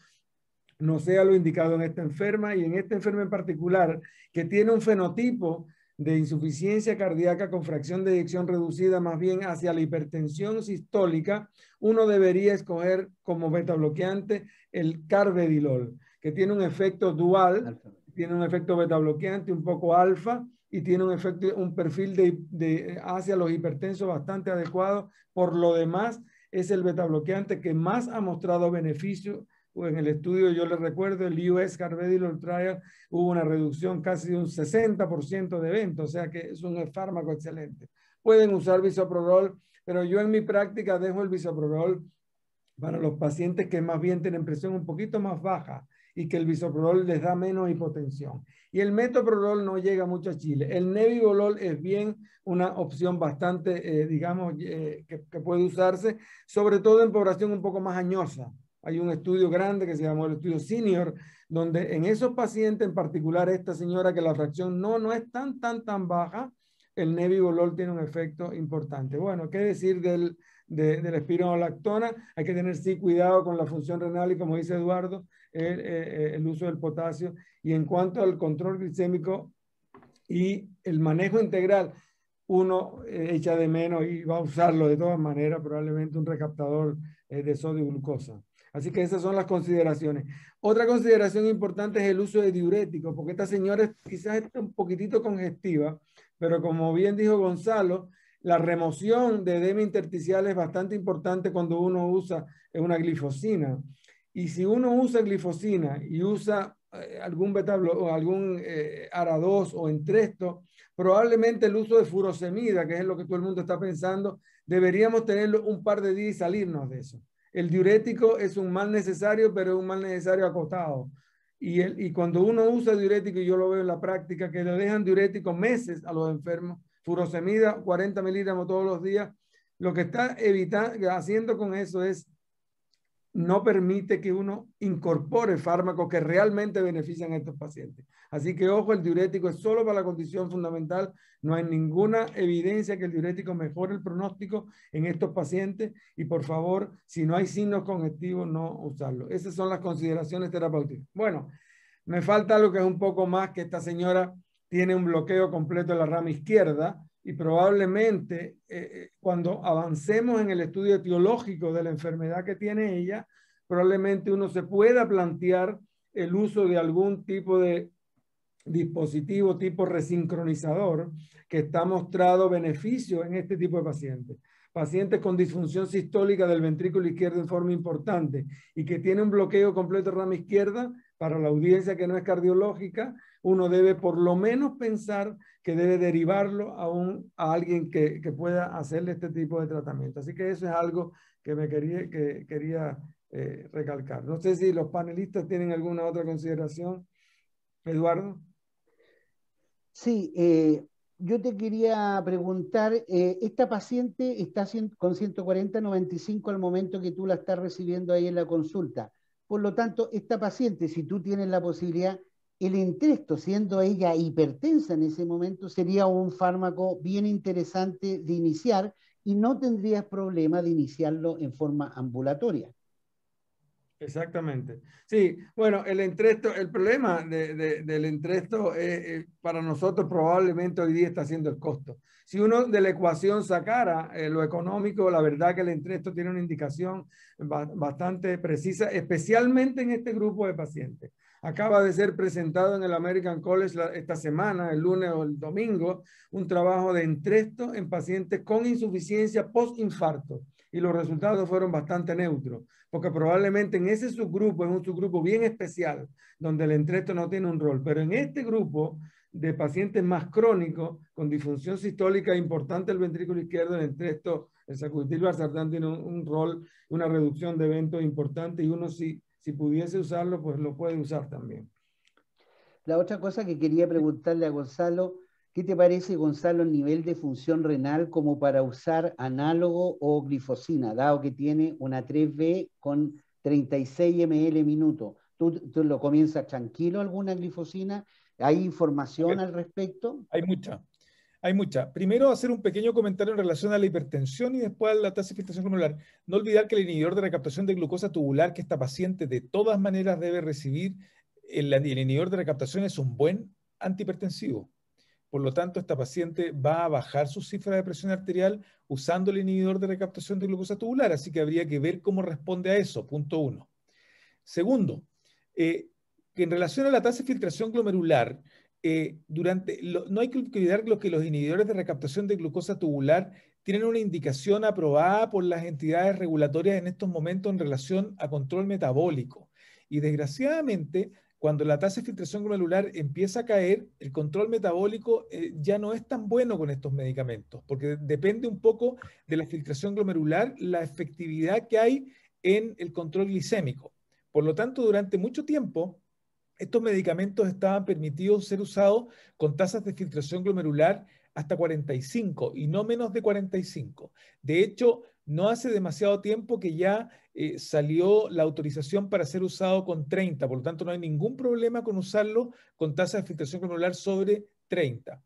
no sea lo indicado en esta enferma y en esta enferma en particular, que tiene un fenotipo de insuficiencia cardíaca con fracción de eyección reducida, más bien hacia la hipertensión sistólica, uno debería escoger como beta bloqueante el carvedilol, que tiene un efecto dual, tiene un efecto beta bloqueante un poco alfa y tiene un efecto, un perfil de, de, hacia los hipertensos bastante adecuado. Por lo demás, es el beta bloqueante que más ha mostrado beneficio pues, en el estudio, yo les recuerdo, el US Carvedilol Trial hubo una reducción casi de un 60% de eventos, o sea que es un fármaco excelente. Pueden usar bisoprolol, pero yo en mi práctica dejo el bisoprolol para los pacientes que más bien tienen presión un poquito más baja y que el bisoprolol les da menos hipotensión. Y el metoprolol no llega mucho a Chile. El nebivolol es bien una opción bastante, eh, digamos, eh, que puede usarse, sobre todo en población un poco más añosa hay un estudio grande que se llamó el estudio senior, donde en esos pacientes, en particular esta señora que la fracción no, no es tan, tan, tan baja, el nebivolol tiene un efecto importante. Bueno, ¿qué decir del, de, espironolactona? Hay que tener sí cuidado con la función renal y como dice Eduardo, el, eh, eh, el uso del potasio. Y en cuanto al control glicémico y el manejo integral, uno eh, echa de menos y va a usarlo de todas maneras, probablemente un recaptador de sodio y glucosa. Así que esas son las consideraciones. Otra consideración importante es el uso de diuréticos, porque esta señora quizás está un poquitito congestiva, pero como bien dijo Gonzalo, la remoción de edema intersticial es bastante importante cuando uno usa eh, una glifosina. Y si uno usa glifosina y usa eh, algún betablo o algún eh, 2 o entresto, probablemente el uso de furosemida, que es lo que todo el mundo está pensando, deberíamos tenerlo un par de días y salirnos de eso. El diurético es un mal necesario, pero es un mal necesario acotado. Y, el, y cuando uno usa diurético, y yo lo veo en la práctica, que le dejan diurético meses a los enfermos, furosemida, 40 miligramos todos los días, lo que está evitando, haciendo con eso es no permite que uno incorpore fármacos que realmente benefician a estos pacientes. Así que ojo, el diurético es solo para la condición fundamental. No hay ninguna evidencia que el diurético mejore el pronóstico en estos pacientes. Y por favor, si no hay signos congestivos, no usarlo. Esas son las consideraciones terapéuticas. Bueno, me falta algo que es un poco más, que esta señora tiene un bloqueo completo de la rama izquierda y probablemente eh, eh, cuando avancemos en el estudio etiológico de la enfermedad que tiene ella, probablemente uno se pueda plantear el uso de algún tipo de dispositivo tipo resincronizador que está mostrado beneficio en este tipo de pacientes. Pacientes con disfunción sistólica del ventrículo izquierdo en forma importante y que tiene un bloqueo completo de rama izquierda, para la audiencia que no es cardiológica, uno debe por lo menos pensar que debe derivarlo a, a alguien que, pueda hacerle este tipo de tratamiento. Así que eso es algo que me quería, que quería eh, recalcar. No sé si los panelistas tienen alguna otra consideración. Eduardo. Sí, eh, yo te quería preguntar, eh, esta paciente está con 140-95 al momento que tú la estás recibiendo ahí en la consulta. Por lo tanto, esta paciente, si tú tienes la posibilidad el entresto, siendo ella hipertensa en ese momento, sería un fármaco bien interesante de iniciar y no tendrías problema de iniciarlo en forma ambulatoria. Exactamente. Sí, bueno, el entresto, el problema de, del entresto para nosotros probablemente hoy día está siendo el costo. Si uno de la ecuación sacara eh, lo económico, la verdad que el entresto tiene una indicación bastante precisa, especialmente en este grupo de pacientes. Acaba de ser presentado en el American College esta semana, el lunes o el domingo, un trabajo de entresto en pacientes con insuficiencia post-infarto y los resultados fueron bastante neutros, porque probablemente en ese subgrupo en un subgrupo bien especial, donde el entresto no tiene un rol, pero en este grupo de pacientes más crónicos, con disfunción sistólica importante del ventrículo izquierdo, el entresto, el sacubitril valsartán tiene un, rol, una reducción de eventos importante y uno si, si pudiese usarlo, pues lo puede usar también. La otra cosa que quería preguntarle a Gonzalo ¿Qué te parece, Gonzalo, el nivel de función renal como para usar análogo o glifosina, dado que tiene una 3B con 36 ml minuto? ¿Tú, lo comienzas tranquilo alguna glifosina? ¿Hay información al respecto? Hay mucha. Hay mucha. Primero, hacer un pequeño comentario en relación a la hipertensión y después a la tasa de filtración glomerular. No olvidar que el inhibidor de recaptación de glucosa tubular que esta paciente de todas maneras debe recibir, el, el inhibidor de recaptación es un buen antihipertensivo. Por lo tanto, esta paciente va a bajar su cifra de presión arterial usando el inhibidor de recaptación de glucosa tubular, así que habría que ver cómo responde a eso, punto uno. Segundo, eh, que en relación a la tasa de filtración glomerular, eh, durante no hay que olvidar lo que los inhibidores de recaptación de glucosa tubular tienen una indicación aprobada por las entidades regulatorias en estos momentos en relación a control metabólico. Y desgraciadamente, cuando la tasa de filtración glomerular empieza a caer, el control metabólico eh, ya no es tan bueno con estos medicamentos, porque depende un poco de la filtración glomerular la efectividad que hay en el control glicémico. Por lo tanto, durante mucho tiempo, estos medicamentos estaban permitidos ser usados con tasas de filtración glomerular hasta 45 y no menos de 45. De hecho, no hace demasiado tiempo que ya eh, salió la autorización para ser usado con 30, por lo tanto no hay ningún problema con usarlo con tasa de filtración glomerular sobre 30.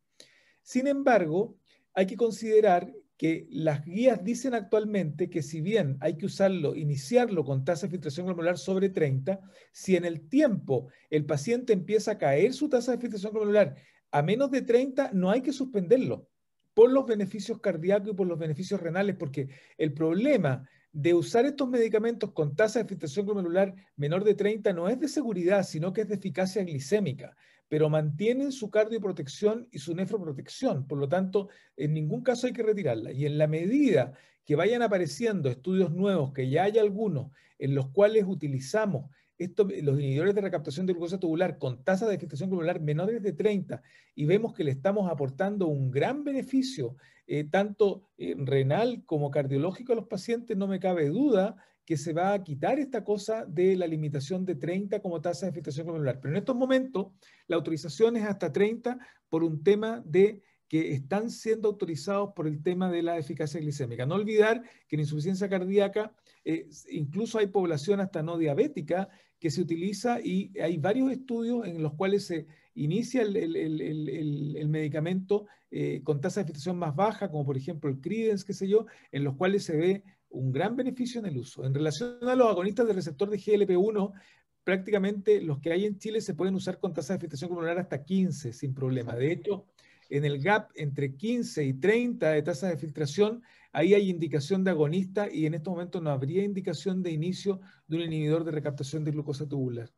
Sin embargo, hay que considerar que las guías dicen actualmente que si bien hay que usarlo, iniciarlo con tasa de filtración glomerular sobre 30, si en el tiempo el paciente empieza a caer su tasa de filtración glomerular a menos de 30, no hay que suspenderlo por los beneficios cardíacos y por los beneficios renales, porque el problema de usar estos medicamentos con tasa de filtración glomerular menor de 30 no es de seguridad, sino que es de eficacia glicémica, pero mantienen su cardioprotección y su nefroprotección. Por lo tanto, en ningún caso hay que retirarla. Y en la medida que vayan apareciendo estudios nuevos, que ya hay algunos en los cuales utilizamos los inhibidores de recaptación de glucosa tubular con tasa de gestación glomerular menores de 30 y vemos que le estamos aportando un gran beneficio, eh, tanto eh, renal como cardiológico a los pacientes, no me cabe duda que se va a quitar esta cosa de la limitación de 30 como tasa de afectación glomerular. Pero en estos momentos la autorización es hasta 30 por un tema de que están siendo autorizados por el tema de la eficacia glicémica. No olvidar que en insuficiencia cardíaca eh, incluso hay población hasta no diabética que se utiliza y hay varios estudios en los cuales se inicia el, medicamento eh, con tasa de filtración más baja, como por ejemplo el Cridens, qué sé yo, en los cuales se ve un gran beneficio en el uso. En relación a los agonistas del receptor de GLP-1, prácticamente los que hay en Chile se pueden usar con tasa de filtración pulmonar hasta 15 sin problema. De hecho, en el gap entre 15 y 30 de tasas de filtración Ahí hay indicación de agonista y en este momento no habría indicación de inicio de un inhibidor de recaptación de glucosa tubular.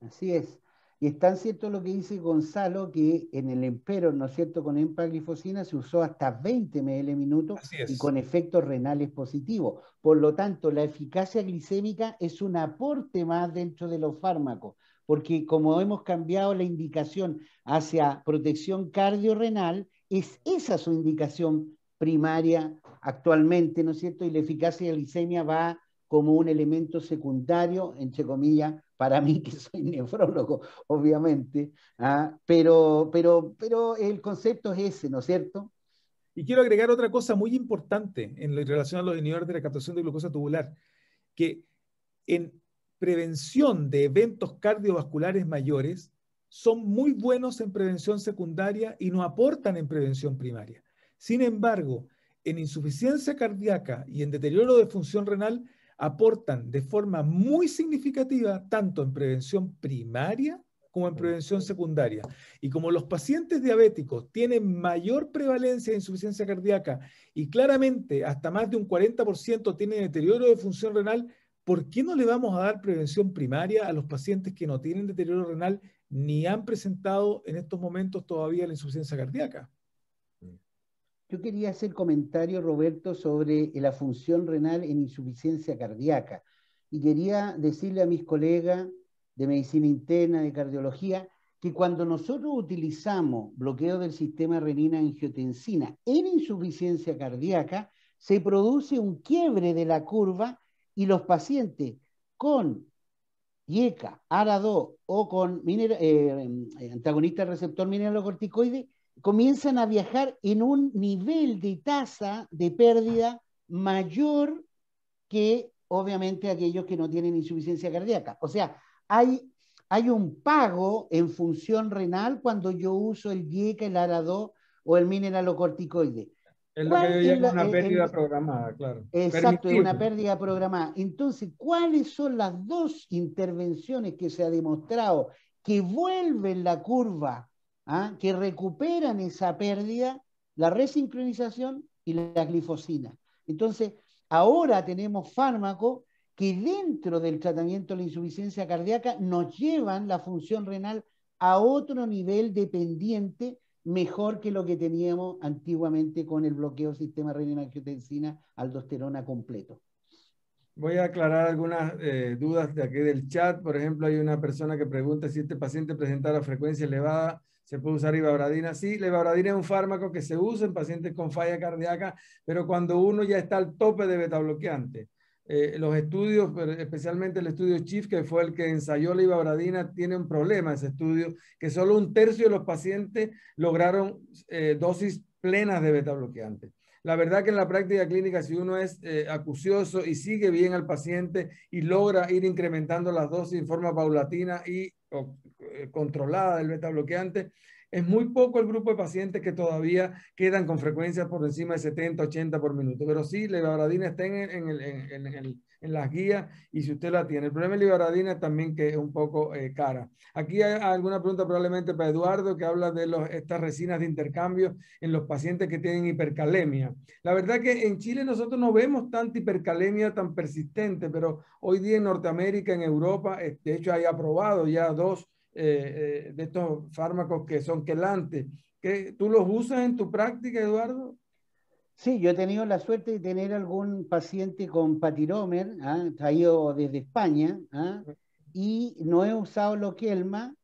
Así es. Y es tan cierto lo que dice Gonzalo que en el empero, ¿no es cierto?, con empaglifosina se usó hasta 20 ml minutos y con efectos renales positivos. Por lo tanto, la eficacia glicémica es un aporte más dentro de los fármacos, porque como hemos cambiado la indicación hacia protección cardiorrenal, es esa su indicación primaria actualmente, ¿no es cierto? Y la eficacia de la glicemia va como un elemento secundario, entre comillas, para mí que soy nefrólogo, obviamente, ¿ah? pero, pero, pero el concepto es ese, ¿no es cierto? Y quiero agregar otra cosa muy importante en relación a los niveles de la captación de glucosa tubular, que en prevención de eventos cardiovasculares mayores son muy buenos en prevención secundaria y no aportan en prevención primaria. Sin embargo, en insuficiencia cardíaca y en deterioro de función renal aportan de forma muy significativa tanto en prevención primaria como en prevención secundaria. Y como los pacientes diabéticos tienen mayor prevalencia de insuficiencia cardíaca y claramente hasta más de un 40% tienen deterioro de función renal, ¿por qué no le vamos a dar prevención primaria a los pacientes que no tienen deterioro renal ni han presentado en estos momentos todavía la insuficiencia cardíaca? Yo quería hacer comentario, Roberto, sobre eh, la función renal en insuficiencia cardíaca. Y quería decirle a mis colegas de medicina interna, de cardiología, que cuando nosotros utilizamos bloqueo del sistema renina-angiotensina en insuficiencia cardíaca, se produce un quiebre de la curva y los pacientes con IECA, ara o con eh, eh, antagonista receptor mineralocorticoide comienzan a viajar en un nivel de tasa de pérdida mayor que obviamente aquellos que no tienen insuficiencia cardíaca. O sea, hay, hay un pago en función renal cuando yo uso el DIECA, el arado o el mineralocorticoide. Es una pérdida programada, claro. Exacto, es una pérdida programada. Entonces, ¿cuáles son las dos intervenciones que se ha demostrado que vuelven la curva ¿ah? que recuperan esa pérdida, la resincronización y la glifosina. Entonces, ahora tenemos fármacos que dentro del tratamiento de la insuficiencia cardíaca nos llevan la función renal a otro nivel dependiente mejor que lo que teníamos antiguamente con el bloqueo del sistema renina-angiotensina aldosterona completo. Voy a aclarar algunas eh, dudas de aquí del chat. Por ejemplo, hay una persona que pregunta si este paciente presentara frecuencia elevada se puede usar ibabradina, sí. La ibabradina es un fármaco que se usa en pacientes con falla cardíaca, pero cuando uno ya está al tope de beta bloqueante. Eh, los estudios, especialmente el estudio CHIF, que fue el que ensayó la ibabradina, tienen problema ese estudio, que solo un tercio de los pacientes lograron eh, dosis plenas de beta bloqueante. La verdad que en la práctica clínica, si uno es eh, acucioso y sigue bien al paciente y logra ir incrementando las dosis en forma paulatina y eh, controlada del beta bloqueante, es muy poco el grupo de pacientes que todavía quedan con frecuencias por encima de 70, 80 por minuto, pero sí, la labradina está en, el, en, en, el, en las guías y si usted la tiene. El problema de liberadina también que es un poco eh, cara. Aquí hay alguna pregunta probablemente para Eduardo que habla de los, estas resinas de intercambio en los pacientes que tienen hipercalemia. La verdad que en Chile nosotros no vemos tanta hipercalemia tan persistente, pero hoy día en Norteamérica, en Europa, eh, de hecho hay aprobado ya dos eh, de estos fármacos que son quelantes. ¿Tú los usas en tu práctica, Eduardo? Sí, yo he tenido la suerte de tener algún paciente con patiromer, ¿ah? traído desde España, ¿ah? y no he usado loquelma,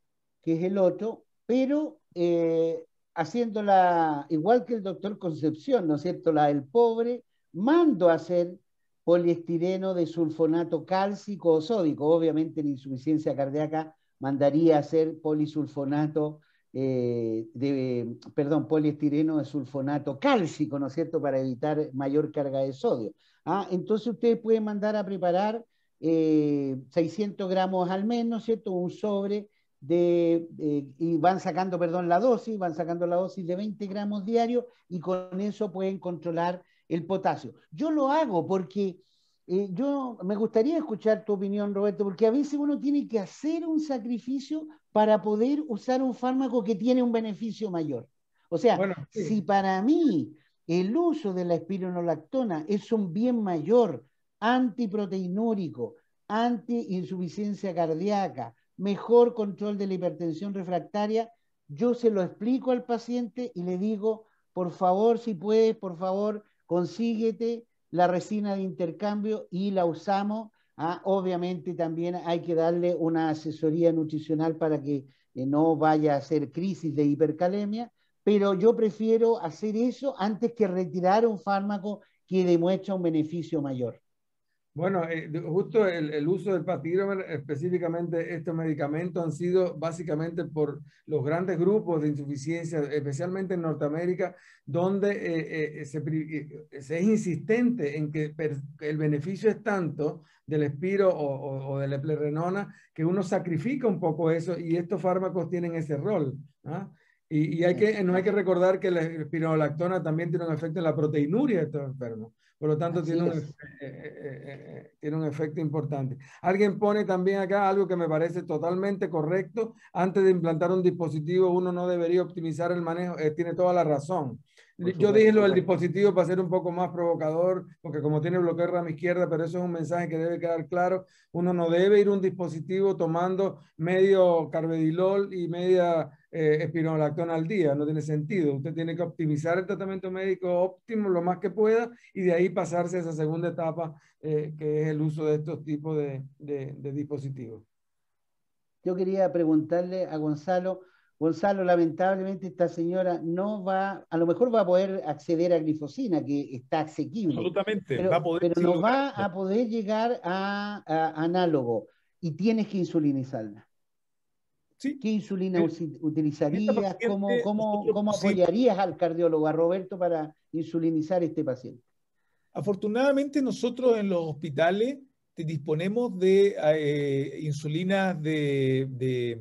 que es el otro, pero eh, haciéndola igual que el doctor Concepción, ¿no es cierto? La del pobre, mando a hacer poliestireno de sulfonato cálcico o sódico. Obviamente en insuficiencia cardíaca mandaría a hacer polisulfonato eh, de, perdón, poliestireno de sulfonato cálcico, ¿no es cierto?, para evitar mayor carga de sodio. Ah, entonces ustedes pueden mandar a preparar 600 eh, gramos al menos ¿no es cierto?, un sobre de, eh, y van sacando, perdón, la dosis, van sacando la dosis de 20 gramos diario, y con eso pueden controlar el potasio. Yo lo hago porque eh, yo me gustaría escuchar tu opinión, Roberto, porque a veces uno tiene que hacer un sacrificio para poder usar un fármaco que tiene un beneficio mayor. O sea, si para mí el uso de la espironolactona es un bien mayor, antiproteinúrico, antiinsuficiencia cardíaca, mejor control de la hipertensión refractaria, yo se lo explico al paciente y le digo, por favor, si puedes, por favor, consíguete la resina de intercambio y la usamos. ¿ah? obviamente también hay que darle una asesoría nutricional para que eh, no vaya a ser crisis de hipercalemia, pero yo prefiero hacer eso antes que retirar un fármaco que demuestra un beneficio mayor. Bueno, eh, justo el, uso del papirómer, específicamente estos medicamentos, han sido básicamente por los grandes grupos de insuficiencia, especialmente en Norteamérica, donde eh, eh, se, es insistente en que el beneficio es tanto del espiro o, de la plerrenona que uno sacrifica un poco eso y estos fármacos tienen ese rol. ¿ah? Y, hay que, no hay que recordar que la espirolactona también tiene un efecto en la proteinuria de estos enfermos. Por lo tanto, tiene un, eh, eh, eh, tiene un, efecto importante. Alguien pone también acá algo que me parece totalmente correcto. Antes de implantar un dispositivo, uno no debería optimizar el manejo. tiene toda la razón. Yo dije lo del dispositivo para ser un poco más provocador, porque como tiene bloqueo rama izquierda, pero eso es un mensaje que debe quedar claro. Uno no debe ir un dispositivo tomando medio carvedilol y media eh, espironolactona al día, no tiene sentido. Usted tiene que optimizar el tratamiento médico óptimo lo más que pueda y de ahí pasarse a esa segunda etapa eh, que es el uso de estos tipos de, dispositivos. Yo quería preguntarle a Gonzalo, Gonzalo, lamentablemente esta señora no va, a lo mejor va a poder acceder a glifosina, que está asequible. Absolutamente, pero, a poder. no va a poder llegar a, a análogo y tienes que insulinizarla. ¿Qué insulina utilizarías? ¿Cómo, apoyarías al cardiólogo, a Roberto, para insulinizar este paciente? Afortunadamente nosotros en los hospitales disponemos de eh, insulinas de,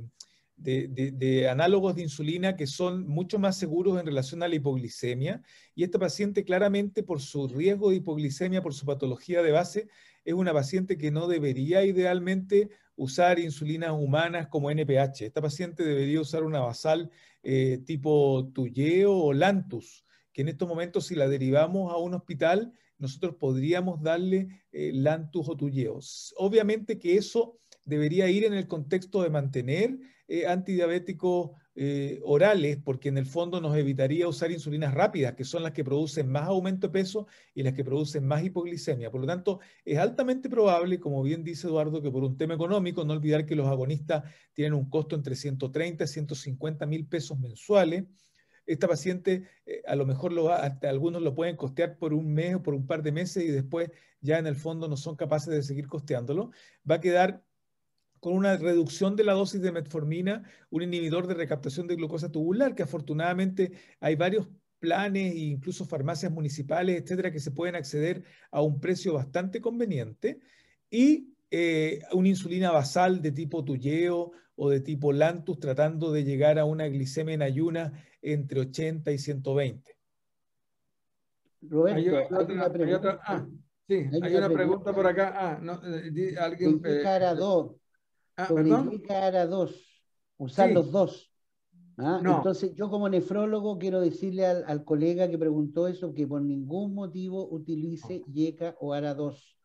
de, análogos de insulina que son mucho más seguros en relación a la hipoglicemia. Y esta paciente claramente por su riesgo de hipoglicemia, por su patología de base, es una paciente que no debería idealmente usar insulinas humanas como NPH. Esta paciente debería usar una basal eh, tipo Tuyeo o Lantus, que en estos momentos si la derivamos a un hospital, nosotros podríamos darle eh, Lantus o Tuyeo. Obviamente que eso debería ir en el contexto de mantener eh, antidiabéticos eh, orales, porque en el fondo nos evitaría usar insulinas rápidas, que son las que producen más aumento de peso y las que producen más hipoglicemia. Por lo tanto, es altamente probable, como bien dice Eduardo, que por un tema económico, no olvidar que los agonistas tienen un costo entre 130 y 150 mil pesos mensuales. Esta paciente eh, a lo mejor lo hasta algunos lo pueden costear por un mes o por un par de meses y después ya en el fondo no son capaces de seguir costeándolo. Va a quedar con una reducción de la dosis de metformina, un inhibidor de recaptación de glucosa tubular, que afortunadamente hay varios planes e incluso farmacias municipales, etcétera, que se pueden acceder a un precio bastante conveniente, y eh, una insulina basal de tipo Tulleo o de tipo Lantus, tratando de llegar a una glicemia en ayuna entre 80 y 120. Roberto, hay, otra, ah, sí, hay, una pregunta, por acá. Ah, no, eh, eh, Ah, ARA2 usar los dos. ¿ah? Entonces, yo como nefrólogo quiero decirle al, colega que preguntó eso que por ningún motivo utilice yeca o ara 2.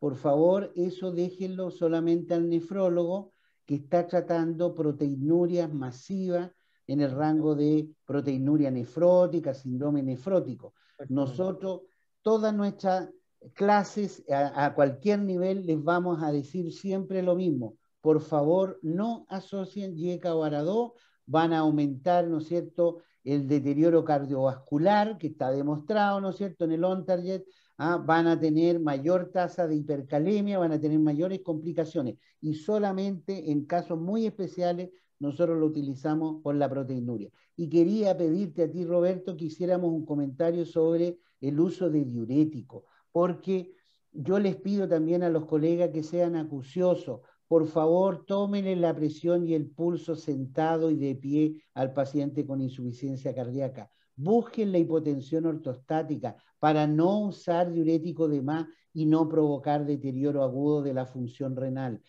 Por favor, eso déjenlo solamente al nefrólogo que está tratando proteinuria masiva en el rango de proteinuria nefrótica, síndrome nefrótico. Nosotros, todas nuestras clases a cualquier nivel, les vamos a decir siempre lo mismo por favor no asocien Yeka o ARADO, van a aumentar, ¿no es cierto?, el deterioro cardiovascular que está demostrado, ¿no es cierto?, en el on-target, ¿ah? van a tener mayor tasa de hipercalemia, van a tener mayores complicaciones y solamente en casos muy especiales nosotros lo utilizamos por la proteinuria. Y quería pedirte a ti, Roberto, que hiciéramos un comentario sobre el uso de diurético, porque yo les pido también a los colegas que sean acuciosos, por favor, tómenle la presión y el pulso sentado y de pie al paciente con insuficiencia cardíaca. Busquen la hipotensión ortostática para no usar diurético de más y no provocar deterioro agudo de la función renal.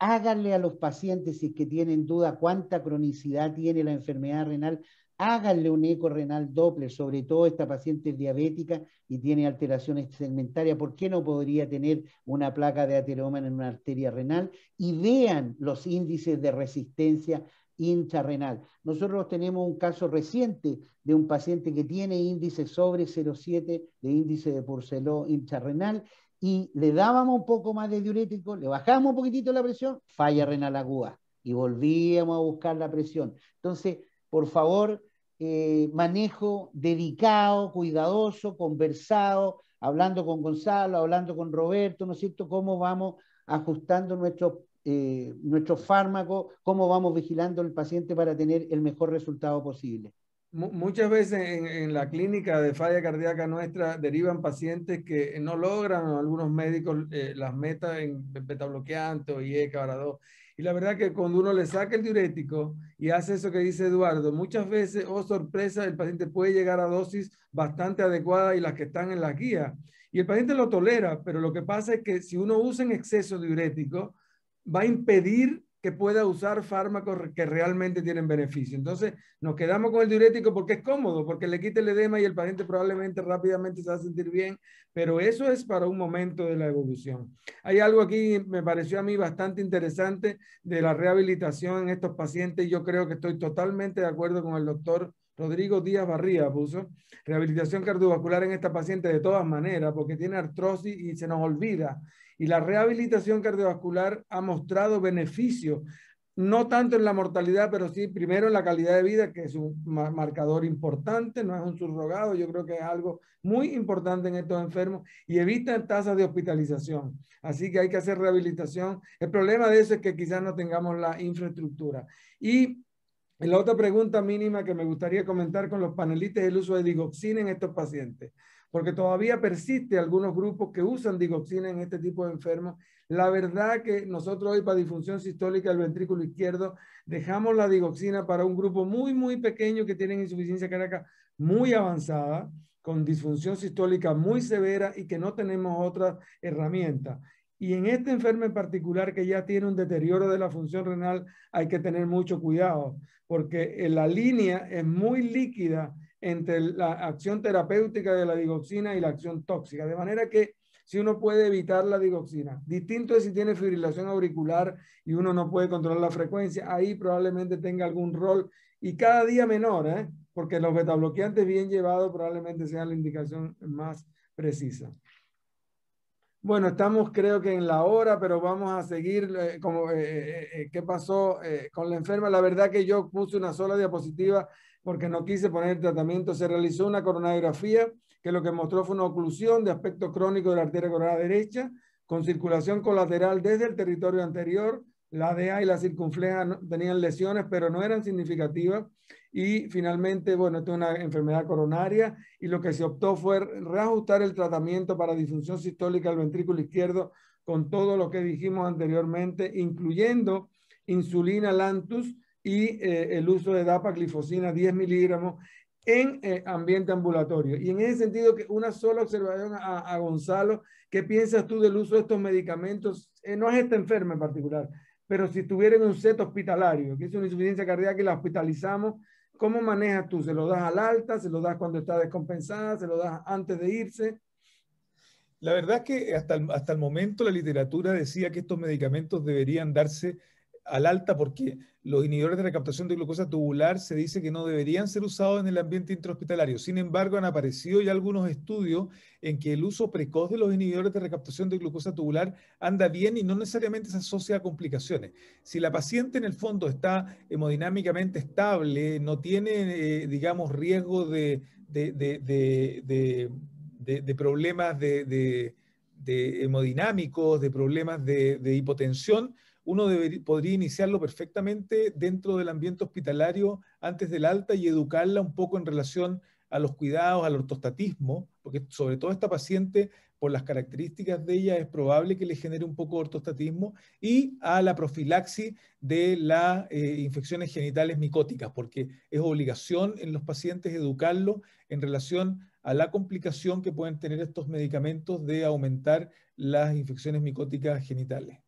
Háganle a los pacientes, si es que tienen duda, cuánta cronicidad tiene la enfermedad renal, háganle un eco renal Doppler, sobre todo esta paciente diabética y tiene alteraciones segmentarias, ¿por qué no podría tener una placa de ateroma en una arteria renal? Y vean los índices de resistencia intrarrenal. Nosotros tenemos un caso reciente de un paciente que tiene índice sobre 0,7 de índice de porceló intrarrenal y le dábamos un poco más de diurético, le bajábamos un poquitito la presión, falla renal aguda y volvíamos a buscar la presión. Entonces, por favor, eh, manejo dedicado, cuidadoso, conversado, hablando con Gonzalo, hablando con Roberto, ¿no es cierto? Cómo vamos ajustando nuestro eh, fármacos, cómo vamos vigilando al paciente para tener el mejor resultado posible. Muchas veces en, la clínica de falla cardíaca nuestra derivan pacientes que no logran, algunos médicos, eh, las metas en bloqueante o IECA, 2 y la verdad que cuando uno le saca el diurético y hace eso que dice Eduardo, muchas veces, o oh sorpresa, el paciente puede llegar a dosis bastante adecuadas y las que están en la guía. Y el paciente lo tolera, pero lo que pasa es que si uno usa en exceso diurético, va a impedir que pueda usar fármacos que realmente tienen beneficio. Entonces, nos quedamos con el diurético porque es cómodo, porque le quita el edema y el paciente probablemente rápidamente se va a sentir bien, pero eso es para un momento de la evolución. Hay algo aquí, me pareció a mí bastante interesante de la rehabilitación en estos pacientes. Yo creo que estoy totalmente de acuerdo con el doctor Rodrigo Díaz Barría puso rehabilitación cardiovascular en esta paciente de todas maneras porque tiene artrosis y se nos olvida. Y la rehabilitación cardiovascular ha mostrado beneficio no tanto en la mortalidad, pero sí primero en la calidad de vida, que es un marcador importante, no es un subrogado, yo creo que es algo muy importante en estos enfermos y evita tasas de hospitalización. Así que hay que hacer rehabilitación. El problema de eso es que quizás no tengamos la infraestructura. Y la otra pregunta mínima que me gustaría comentar con los panelistas es el uso de digoxina en estos pacientes, porque todavía persiste algunos grupos que usan digoxina en este tipo de enfermos. La verdad que nosotros hoy para disfunción sistólica del ventrículo izquierdo dejamos la digoxina para un grupo muy, muy pequeño que tienen insuficiencia cardíaca muy avanzada, con disfunción sistólica muy severa y que no tenemos otra herramienta. Y en este enfermo en particular que ya tiene un deterioro de la función renal, hay que tener mucho cuidado, porque eh, la línea es muy líquida entre la acción terapéutica de la digoxina y la acción tóxica. De manera que si uno puede evitar la digoxina, distinto es si tiene fibrilación auricular y uno no puede controlar la frecuencia, ahí probablemente tenga algún rol y cada día menor, ¿eh? porque los betabloqueantes bien llevados probablemente sean la indicación más precisa. Bueno, estamos creo que en la hora, pero vamos a seguir eh, como eh, eh, qué pasó con la enferma. La verdad que yo puse una sola diapositiva porque no quise poner tratamiento. Se realizó una coronografía que lo que mostró fue una oclusión de aspecto crónico de la arteria coronaria derecha con circulación colateral desde el territorio anterior. La DEA y la circunfleja tenían lesiones, pero no eran significativas y finalmente, bueno, esto es una enfermedad coronaria y lo que se optó fue reajustar el tratamiento para disfunción sistólica del ventrículo izquierdo con todo lo que dijimos anteriormente, incluyendo insulina lantus y eh, el uso de dapaglifosina 10 miligramos en eh, ambiente ambulatorio. Y en ese sentido, que una sola observación a, Gonzalo, ¿qué piensas tú del uso de estos medicamentos? Eh, no es esta enferma en particular, pero si en un set hospitalario, que es una insuficiencia cardíaca y la hospitalizamos, ¿Cómo manejas tú? ¿Se lo das al alta? ¿Se lo das cuando está descompensada? ¿Se lo das antes de irse? La verdad es que hasta el, hasta el momento la literatura decía que estos medicamentos deberían darse al alta porque los inhibidores de recaptación de glucosa tubular se dice que no deberían ser usados en el ambiente intrahospitalario. Sin embargo, han aparecido ya algunos estudios en que el uso precoz de los inhibidores de recaptación de glucosa tubular anda bien y no necesariamente se asocia a complicaciones. Si la paciente en el fondo está hemodinámicamente estable, no tiene, eh, digamos, riesgo de, de problemas de, hemodinámicos, de problemas de hipotensión, uno podría iniciarlo perfectamente dentro del ambiente hospitalario antes del alta y educarla un poco en relación a los cuidados, al ortostatismo, porque sobre todo esta paciente, por las características de ella, es probable que le genere un poco de ortostatismo, y a la profilaxis de las eh, infecciones genitales micóticas, porque es obligación en los pacientes educarlo en relación a la complicación que pueden tener estos medicamentos de aumentar las infecciones micóticas genitales.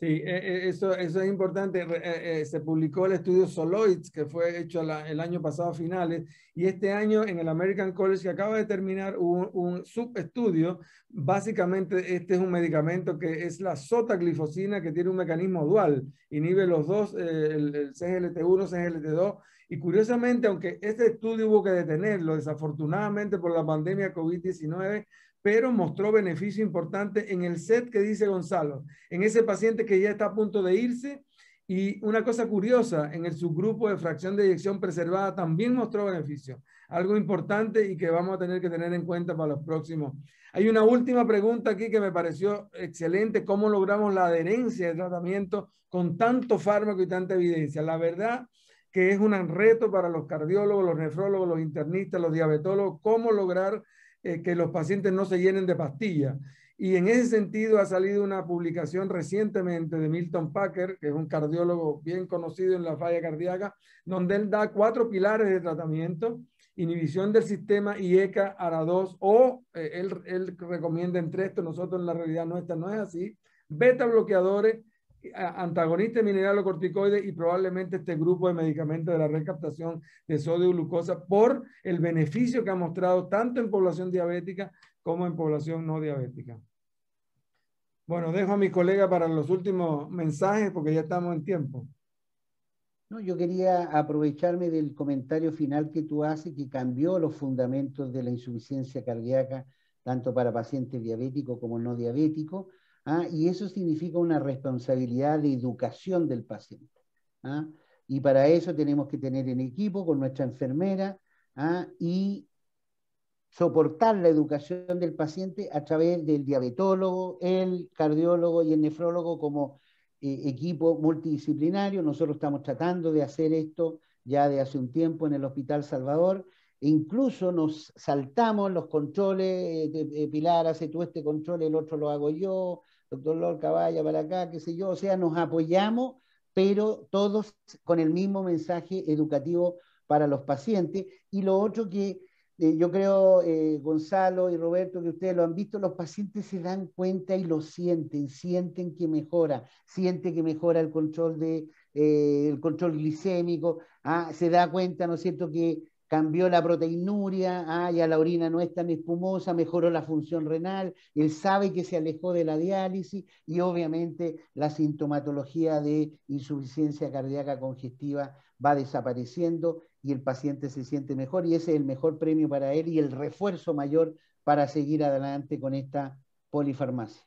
Sí, e, e, eso, eso es importante. E, se publicó el estudio Soloids, que fue hecho el año pasado a finales, y este año en el American College, que acaba de terminar un, un subestudio, básicamente este es un medicamento que es la sotaglifosina, que tiene un mecanismo dual, inhibe los dos, eh, el, el CGLT1, CGLT2, y curiosamente, aunque este estudio hubo que detenerlo, desafortunadamente por la pandemia COVID-19, pero mostró beneficio importante en el set que dice Gonzalo, en ese paciente que ya está a punto de irse. Y una cosa curiosa, en el subgrupo de fracción de eyección preservada también mostró beneficio, algo importante y que vamos a tener que tener en cuenta para los próximos. Hay una última pregunta aquí que me pareció excelente, ¿cómo logramos la adherencia de tratamiento con tanto fármaco y tanta evidencia? La verdad que es un reto para los cardiólogos, los nefrólogos, los internistas, los diabetólogos, cómo lograr eh, que los pacientes no se llenen de pastillas. Y en ese sentido ha salido una publicación recientemente de Milton Packer, que es un cardiólogo bien conocido en la falla cardíaca, donde él da cuatro pilares de tratamiento, inhibición del sistema IECA, ARA2, o eh, él, él recomienda entre estos, nosotros en la realidad nuestra no es así, beta bloqueadores antagonista mineralocorticoides y probablemente este grupo de medicamentos de la recaptación de sodio y glucosa por el beneficio que ha mostrado tanto en población diabética como en población no diabética. Bueno, dejo a mi colega para los últimos mensajes porque ya estamos en tiempo. No, yo quería aprovecharme del comentario final que tú haces que cambió los fundamentos de la insuficiencia cardíaca tanto para pacientes diabéticos como no diabéticos ¿ah? y eso significa una responsabilidad de educación del paciente. ¿ah? Y para eso tenemos que tener en equipo con nuestra enfermera ¿ah? y soportar la educación del paciente a través del diabetólogo, el cardiólogo y el nefrólogo como eh, equipo multidisciplinario. Nosotros estamos tratando de hacer esto ya de hace un tiempo en el Hospital Salvador. E incluso nos saltamos los controles, eh, de, eh, Pilar hace tú este control, el otro lo hago yo, doctor Lorca, vaya para acá, qué sé yo, o sea, nos apoyamos, pero todos con el mismo mensaje educativo para los pacientes. Y lo otro que eh, yo creo, eh, Gonzalo y Roberto, que ustedes lo han visto, los pacientes se dan cuenta y lo sienten, sienten que mejora, sienten que mejora el control, de, eh, el control glicémico, ah, se da cuenta, ¿no es cierto?, que cambió la proteinuria, ah, ya la orina no es tan espumosa, mejoró la función renal, él sabe que se alejó de la diálisis y obviamente la sintomatología de insuficiencia cardíaca congestiva va desapareciendo y el paciente se siente mejor y ese es el mejor premio para él y el refuerzo mayor para seguir adelante con esta polifarmacia.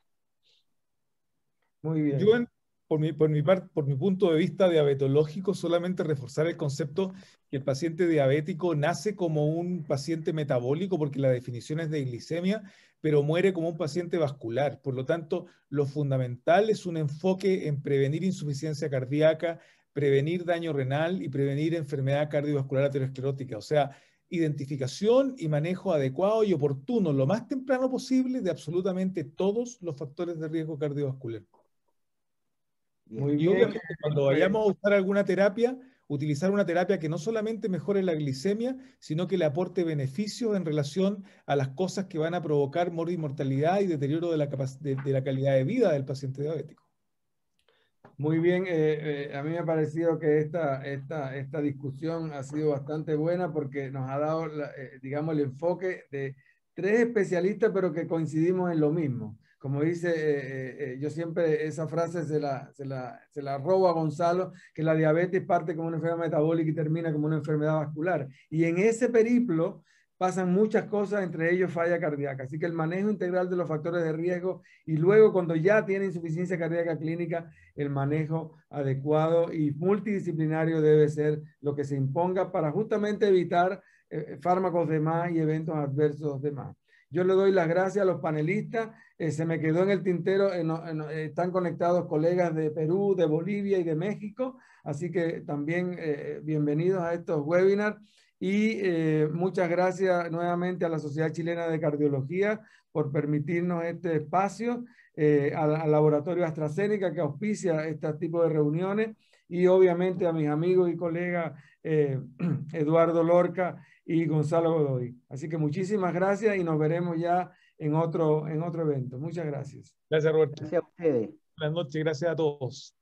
Muy bien por mi, por por mi punto de vista diabetológico, solamente reforzar el concepto que el paciente diabético nace como un paciente metabólico, porque la definición es de glicemia, pero muere como un paciente vascular. Por lo tanto, lo fundamental es un enfoque en prevenir insuficiencia cardíaca, prevenir daño renal y prevenir enfermedad cardiovascular aterosclerótica. O sea, identificación y manejo adecuado y oportuno, lo más temprano posible, de absolutamente todos los factores de riesgo cardiovascular. Muy bien. cuando vayamos a usar alguna terapia, utilizar una terapia que no solamente mejore la glicemia, sino que le aporte beneficios en relación a las cosas que van a provocar mortalidad y deterioro de la, de, la calidad de vida del paciente diabético. Muy bien, eh, eh, a mí me ha parecido que esta, discusión ha sido bastante buena porque nos ha dado, eh, digamos, el enfoque de tres especialistas, pero que coincidimos en lo mismo. Como dice, eh, eh, eh, yo siempre esa frase se la, se robo a Gonzalo, que la diabetes parte como una enfermedad metabólica y termina como una enfermedad vascular. Y en ese periplo pasan muchas cosas, entre ellos falla cardíaca. Así que el manejo integral de los factores de riesgo y luego cuando ya tiene insuficiencia cardíaca clínica, el manejo adecuado y multidisciplinario debe ser lo que se imponga para justamente evitar fármacos de más y eventos adversos de más. Yo le doy las gracias a los panelistas. Eh, se me quedó en el tintero, eh, están conectados colegas de Perú, de Bolivia y de México. Así que también eh, bienvenidos a estos webinars. Y muchas gracias nuevamente a la Sociedad Chilena de Cardiología por permitirnos este espacio, al, Laboratorio AstraZeneca que auspicia este tipo de reuniones y obviamente a mis amigos y colegas Eduardo Lorca y Gonzalo Godoy. Así que muchísimas gracias y nos veremos ya en otro, en otro evento. Muchas gracias. Gracias, Roberto. Gracias a ustedes. Buenas noches, gracias a todos.